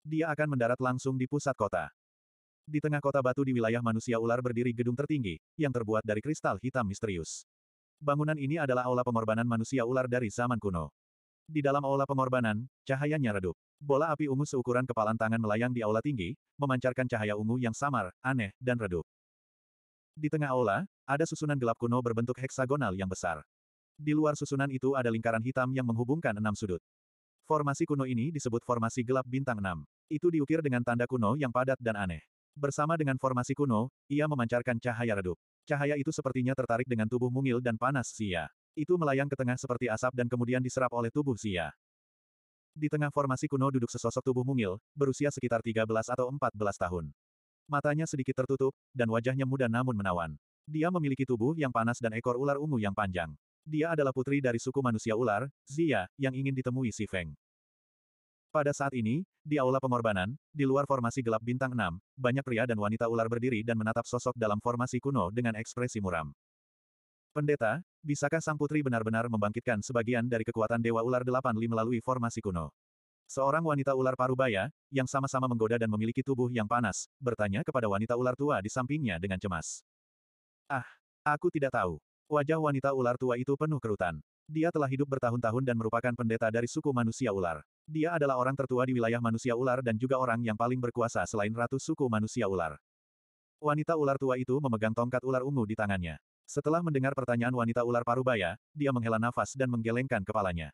Dia akan mendarat langsung di pusat kota. Di tengah kota batu di wilayah manusia ular berdiri gedung tertinggi, yang terbuat dari kristal hitam misterius. Bangunan ini adalah aula pengorbanan manusia ular dari zaman kuno. Di dalam aula pengorbanan, cahayanya redup. Bola api ungu seukuran kepalan tangan melayang di aula tinggi, memancarkan cahaya ungu yang samar, aneh, dan redup. Di tengah aula, ada susunan gelap kuno berbentuk heksagonal yang besar. Di luar susunan itu ada lingkaran hitam yang menghubungkan enam sudut. Formasi kuno ini disebut formasi gelap bintang enam. Itu diukir dengan tanda kuno yang padat dan aneh. Bersama dengan formasi kuno, ia memancarkan cahaya redup. Cahaya itu sepertinya tertarik dengan tubuh mungil dan panas Xia. Itu melayang ke tengah seperti asap dan kemudian diserap oleh tubuh Xia. Di tengah formasi kuno duduk sesosok tubuh mungil, berusia sekitar 13 atau 14 tahun. Matanya sedikit tertutup, dan wajahnya muda namun menawan. Dia memiliki tubuh yang panas dan ekor ular ungu yang panjang. Dia adalah putri dari suku manusia ular, Zia, yang ingin ditemui si Feng. Pada saat ini, di aula pengorbanan, di luar formasi gelap bintang 6, banyak pria dan wanita ular berdiri dan menatap sosok dalam formasi kuno dengan ekspresi muram. Pendeta, bisakah sang putri benar-benar membangkitkan sebagian dari kekuatan Dewa Ular li melalui formasi kuno? Seorang wanita ular parubaya, yang sama-sama menggoda dan memiliki tubuh yang panas, bertanya kepada wanita ular tua di sampingnya dengan cemas. Ah, aku tidak tahu. Wajah wanita ular tua itu penuh kerutan. Dia telah hidup bertahun-tahun dan merupakan pendeta dari suku manusia ular. Dia adalah orang tertua di wilayah manusia ular dan juga orang yang paling berkuasa selain ratu suku manusia ular. Wanita ular tua itu memegang tongkat ular ungu di tangannya. Setelah mendengar pertanyaan wanita ular parubaya, dia menghela nafas dan menggelengkan kepalanya.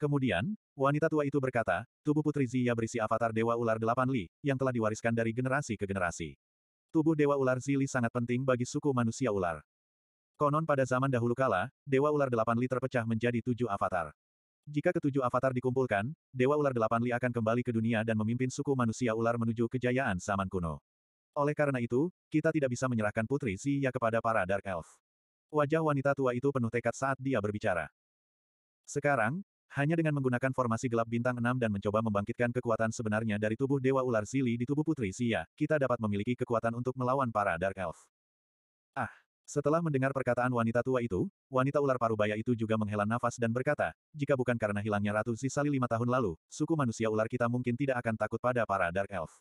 Kemudian, wanita tua itu berkata, tubuh putri Zia berisi avatar dewa ular delapan li, yang telah diwariskan dari generasi ke generasi. Tubuh dewa ular Zili sangat penting bagi suku manusia ular. Konon pada zaman dahulu kala, dewa ular delapan li terpecah menjadi tujuh avatar. Jika ketujuh avatar dikumpulkan, Dewa Ular Delapan Li akan kembali ke dunia dan memimpin suku manusia ular menuju kejayaan zaman kuno. Oleh karena itu, kita tidak bisa menyerahkan Putri Xia kepada para Dark Elf. Wajah wanita tua itu penuh tekad saat dia berbicara. Sekarang, hanya dengan menggunakan formasi gelap bintang enam dan mencoba membangkitkan kekuatan sebenarnya dari tubuh Dewa Ular Zili di tubuh Putri Xia, kita dapat memiliki kekuatan untuk melawan para Dark Elf. Ah! Setelah mendengar perkataan wanita tua itu, wanita ular parubaya itu juga menghela nafas dan berkata, jika bukan karena hilangnya Ratu Zisali lima tahun lalu, suku manusia ular kita mungkin tidak akan takut pada para Dark Elf.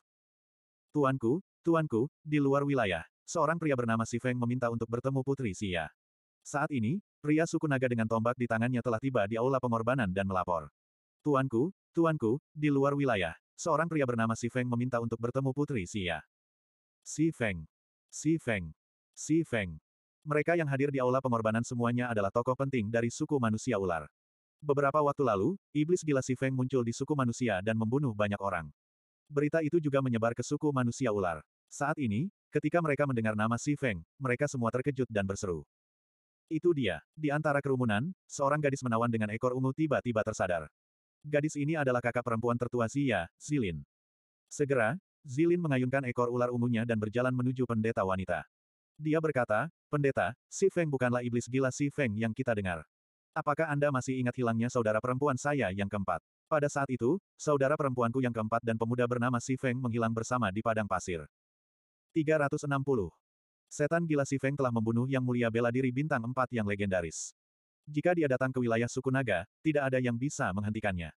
Tuanku, tuanku, di luar wilayah, seorang pria bernama Si Feng meminta untuk bertemu Putri Sia. Saat ini, pria suku naga dengan tombak di tangannya telah tiba di aula pengorbanan dan melapor. Tuanku, tuanku, di luar wilayah, seorang pria bernama Si Feng meminta untuk bertemu Putri Sia. Si Feng. Si Feng. Si Feng. Mereka yang hadir di aula pengorbanan semuanya adalah tokoh penting dari suku manusia ular. Beberapa waktu lalu, iblis gila Si Feng muncul di suku manusia dan membunuh banyak orang. Berita itu juga menyebar ke suku manusia ular. Saat ini, ketika mereka mendengar nama Si Feng, mereka semua terkejut dan berseru. Itu dia. Di antara kerumunan, seorang gadis menawan dengan ekor ungu tiba-tiba tersadar. Gadis ini adalah kakak perempuan tertua Zia, Zilin. Segera, Zilin mengayunkan ekor ular ungunya dan berjalan menuju pendeta wanita. Dia berkata, Pendeta, Si Feng bukanlah iblis gila Si Feng yang kita dengar. Apakah Anda masih ingat hilangnya saudara perempuan saya yang keempat? Pada saat itu, saudara perempuanku yang keempat dan pemuda bernama Si Feng menghilang bersama di padang pasir. 360. Setan gila Si Feng telah membunuh yang mulia bela diri bintang empat yang legendaris. Jika dia datang ke wilayah suku naga, tidak ada yang bisa menghentikannya.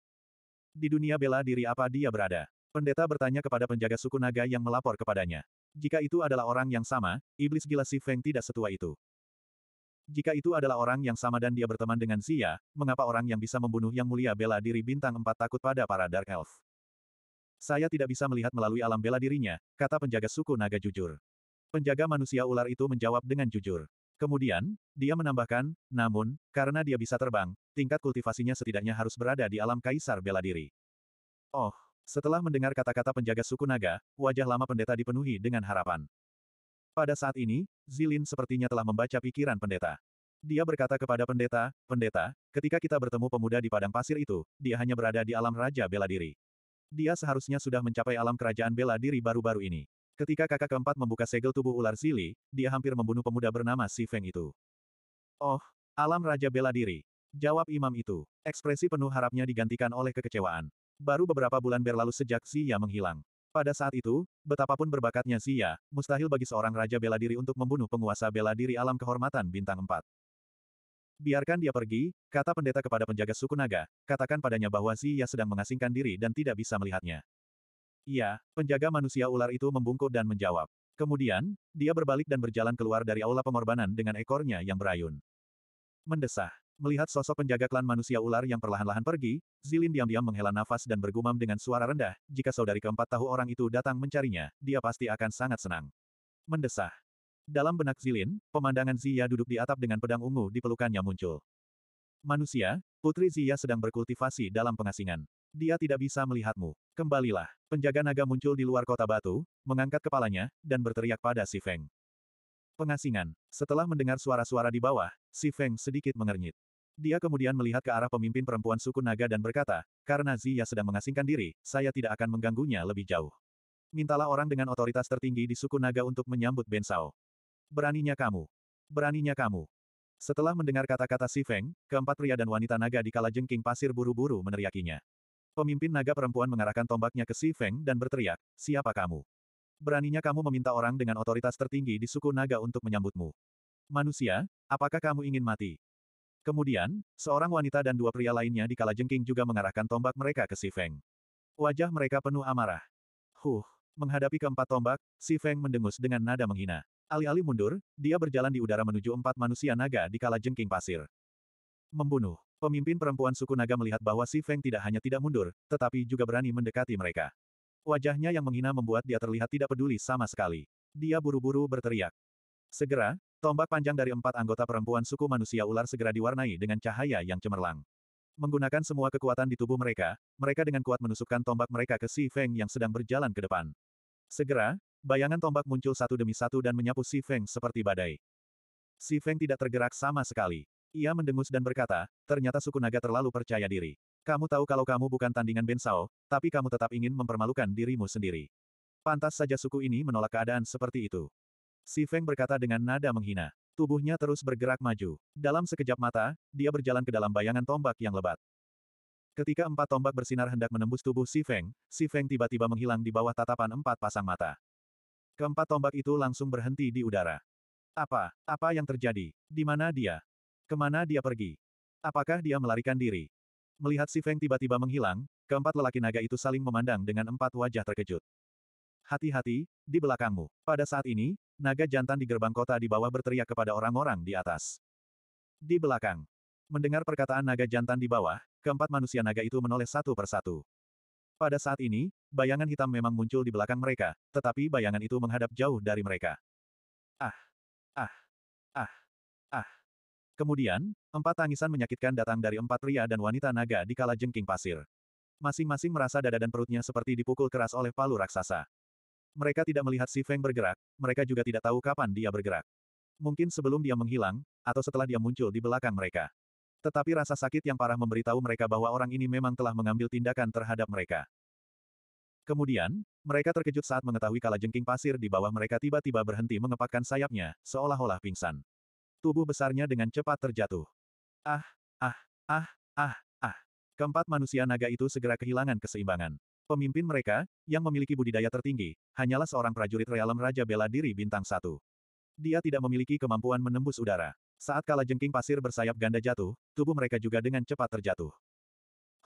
Di dunia bela diri apa dia berada? Pendeta bertanya kepada penjaga suku naga yang melapor kepadanya. Jika itu adalah orang yang sama, iblis gila Si Feng tidak setua itu. Jika itu adalah orang yang sama dan dia berteman dengan Zia, mengapa orang yang bisa membunuh yang mulia bela diri bintang empat takut pada para Dark Elf? Saya tidak bisa melihat melalui alam bela dirinya, kata penjaga suku naga jujur. Penjaga manusia ular itu menjawab dengan jujur. Kemudian, dia menambahkan, namun, karena dia bisa terbang, tingkat kultivasinya setidaknya harus berada di alam kaisar bela diri. Oh, setelah mendengar kata-kata penjaga suku naga, wajah lama pendeta dipenuhi dengan harapan. Pada saat ini, Zilin sepertinya telah membaca pikiran pendeta. Dia berkata kepada pendeta, Pendeta, ketika kita bertemu pemuda di padang pasir itu, dia hanya berada di alam Raja Bela Diri. Dia seharusnya sudah mencapai alam kerajaan bela diri baru-baru ini. Ketika kakak keempat membuka segel tubuh ular Zili, dia hampir membunuh pemuda bernama Si Feng itu. Oh, alam Raja Bela Diri. Jawab imam itu. Ekspresi penuh harapnya digantikan oleh kekecewaan. Baru beberapa bulan berlalu sejak Xia menghilang. Pada saat itu, betapapun berbakatnya Xia, mustahil bagi seorang raja bela diri untuk membunuh penguasa bela diri alam kehormatan bintang 4. Biarkan dia pergi, kata pendeta kepada penjaga suku naga, katakan padanya bahwa Xia sedang mengasingkan diri dan tidak bisa melihatnya. Iya, penjaga manusia ular itu membungkuk dan menjawab. Kemudian, dia berbalik dan berjalan keluar dari aula pengorbanan dengan ekornya yang berayun. Mendesah. Melihat sosok penjaga klan manusia ular yang perlahan-lahan pergi, Zilin diam-diam menghela nafas dan bergumam dengan suara rendah, jika saudari keempat tahu orang itu datang mencarinya, dia pasti akan sangat senang. Mendesah. Dalam benak Zilin, pemandangan Zia duduk di atap dengan pedang ungu di pelukannya muncul. Manusia, putri Zia sedang berkultivasi dalam pengasingan. Dia tidak bisa melihatmu. Kembalilah. Penjaga naga muncul di luar kota batu, mengangkat kepalanya, dan berteriak pada si Feng. Pengasingan. Setelah mendengar suara-suara di bawah, si Feng sedikit mengernyit. Dia kemudian melihat ke arah pemimpin perempuan suku naga dan berkata, karena Zia sedang mengasingkan diri, saya tidak akan mengganggunya lebih jauh. Mintalah orang dengan otoritas tertinggi di suku naga untuk menyambut Ben Sao. Beraninya kamu. Beraninya kamu. Setelah mendengar kata-kata Si Feng, keempat pria dan wanita naga di kala jengking pasir buru-buru meneriakinya. Pemimpin naga perempuan mengarahkan tombaknya ke Si Feng dan berteriak, siapa kamu? Beraninya kamu meminta orang dengan otoritas tertinggi di suku naga untuk menyambutmu. Manusia, apakah kamu ingin mati? Kemudian, seorang wanita dan dua pria lainnya di kalajengking juga mengarahkan tombak mereka ke Si Feng. Wajah mereka penuh amarah. Huh, menghadapi keempat tombak, Si Feng mendengus dengan nada menghina. Alih-alih mundur, dia berjalan di udara menuju empat manusia naga di kalajengking pasir. Membunuh. Pemimpin perempuan suku naga melihat bahwa Si Feng tidak hanya tidak mundur, tetapi juga berani mendekati mereka. Wajahnya yang menghina membuat dia terlihat tidak peduli sama sekali. Dia buru-buru berteriak. Segera, Tombak panjang dari empat anggota perempuan suku manusia ular segera diwarnai dengan cahaya yang cemerlang. Menggunakan semua kekuatan di tubuh mereka, mereka dengan kuat menusukkan tombak mereka ke Si Feng yang sedang berjalan ke depan. Segera, bayangan tombak muncul satu demi satu dan menyapu Si Feng seperti badai. Si Feng tidak tergerak sama sekali. Ia mendengus dan berkata, ternyata suku naga terlalu percaya diri. Kamu tahu kalau kamu bukan tandingan Ben Sao, tapi kamu tetap ingin mempermalukan dirimu sendiri. Pantas saja suku ini menolak keadaan seperti itu. Si Feng berkata dengan nada menghina. Tubuhnya terus bergerak maju. Dalam sekejap mata, dia berjalan ke dalam bayangan tombak yang lebat. Ketika empat tombak bersinar hendak menembus tubuh Si Feng, Si Feng tiba-tiba menghilang di bawah tatapan empat pasang mata. Keempat tombak itu langsung berhenti di udara. Apa? Apa yang terjadi? Di mana dia? Kemana dia pergi? Apakah dia melarikan diri? Melihat Si Feng tiba-tiba menghilang, keempat lelaki naga itu saling memandang dengan empat wajah terkejut. Hati-hati, di belakangmu. Pada saat ini, Naga jantan di gerbang kota di bawah berteriak kepada orang-orang di atas. Di belakang. Mendengar perkataan naga jantan di bawah, keempat manusia naga itu menoleh satu persatu. Pada saat ini, bayangan hitam memang muncul di belakang mereka, tetapi bayangan itu menghadap jauh dari mereka. Ah! Ah! Ah! Ah! Kemudian, empat tangisan menyakitkan datang dari empat pria dan wanita naga di kala jengking pasir. Masing-masing merasa dada dan perutnya seperti dipukul keras oleh palu raksasa. Mereka tidak melihat Si Feng bergerak, mereka juga tidak tahu kapan dia bergerak. Mungkin sebelum dia menghilang, atau setelah dia muncul di belakang mereka. Tetapi rasa sakit yang parah memberitahu mereka bahwa orang ini memang telah mengambil tindakan terhadap mereka. Kemudian, mereka terkejut saat mengetahui kala jengking pasir di bawah mereka tiba-tiba berhenti mengepakkan sayapnya, seolah-olah pingsan. Tubuh besarnya dengan cepat terjatuh. Ah, ah, ah, ah, ah. Keempat manusia naga itu segera kehilangan keseimbangan. Pemimpin mereka, yang memiliki budidaya tertinggi, hanyalah seorang prajurit realem Raja Bela Diri Bintang satu. Dia tidak memiliki kemampuan menembus udara. Saat kala jengking pasir bersayap ganda jatuh, tubuh mereka juga dengan cepat terjatuh.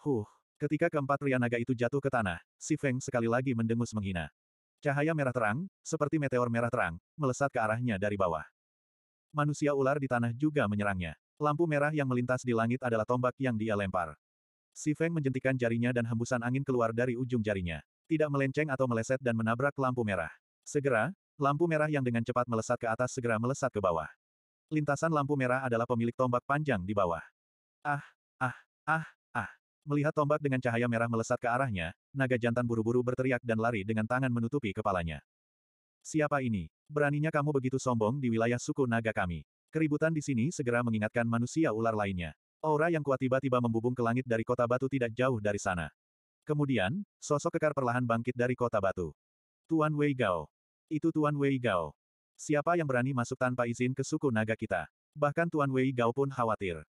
Huh, ketika keempat pria naga itu jatuh ke tanah, si Feng sekali lagi mendengus menghina. Cahaya merah terang, seperti meteor merah terang, melesat ke arahnya dari bawah. Manusia ular di tanah juga menyerangnya. Lampu merah yang melintas di langit adalah tombak yang dia lempar. Si Feng menjentikan jarinya dan hembusan angin keluar dari ujung jarinya. Tidak melenceng atau meleset dan menabrak lampu merah. Segera, lampu merah yang dengan cepat melesat ke atas segera melesat ke bawah. Lintasan lampu merah adalah pemilik tombak panjang di bawah. Ah, ah, ah, ah. Melihat tombak dengan cahaya merah melesat ke arahnya, naga jantan buru-buru berteriak dan lari dengan tangan menutupi kepalanya. Siapa ini? Beraninya kamu begitu sombong di wilayah suku naga kami. Keributan di sini segera mengingatkan manusia ular lainnya. Aura yang kuat tiba-tiba membubung ke langit dari kota batu tidak jauh dari sana. Kemudian, sosok kekar perlahan bangkit dari kota batu. Tuan Wei Gao. Itu Tuan Wei Gao. Siapa yang berani masuk tanpa izin ke suku naga kita? Bahkan Tuan Wei Gao pun khawatir.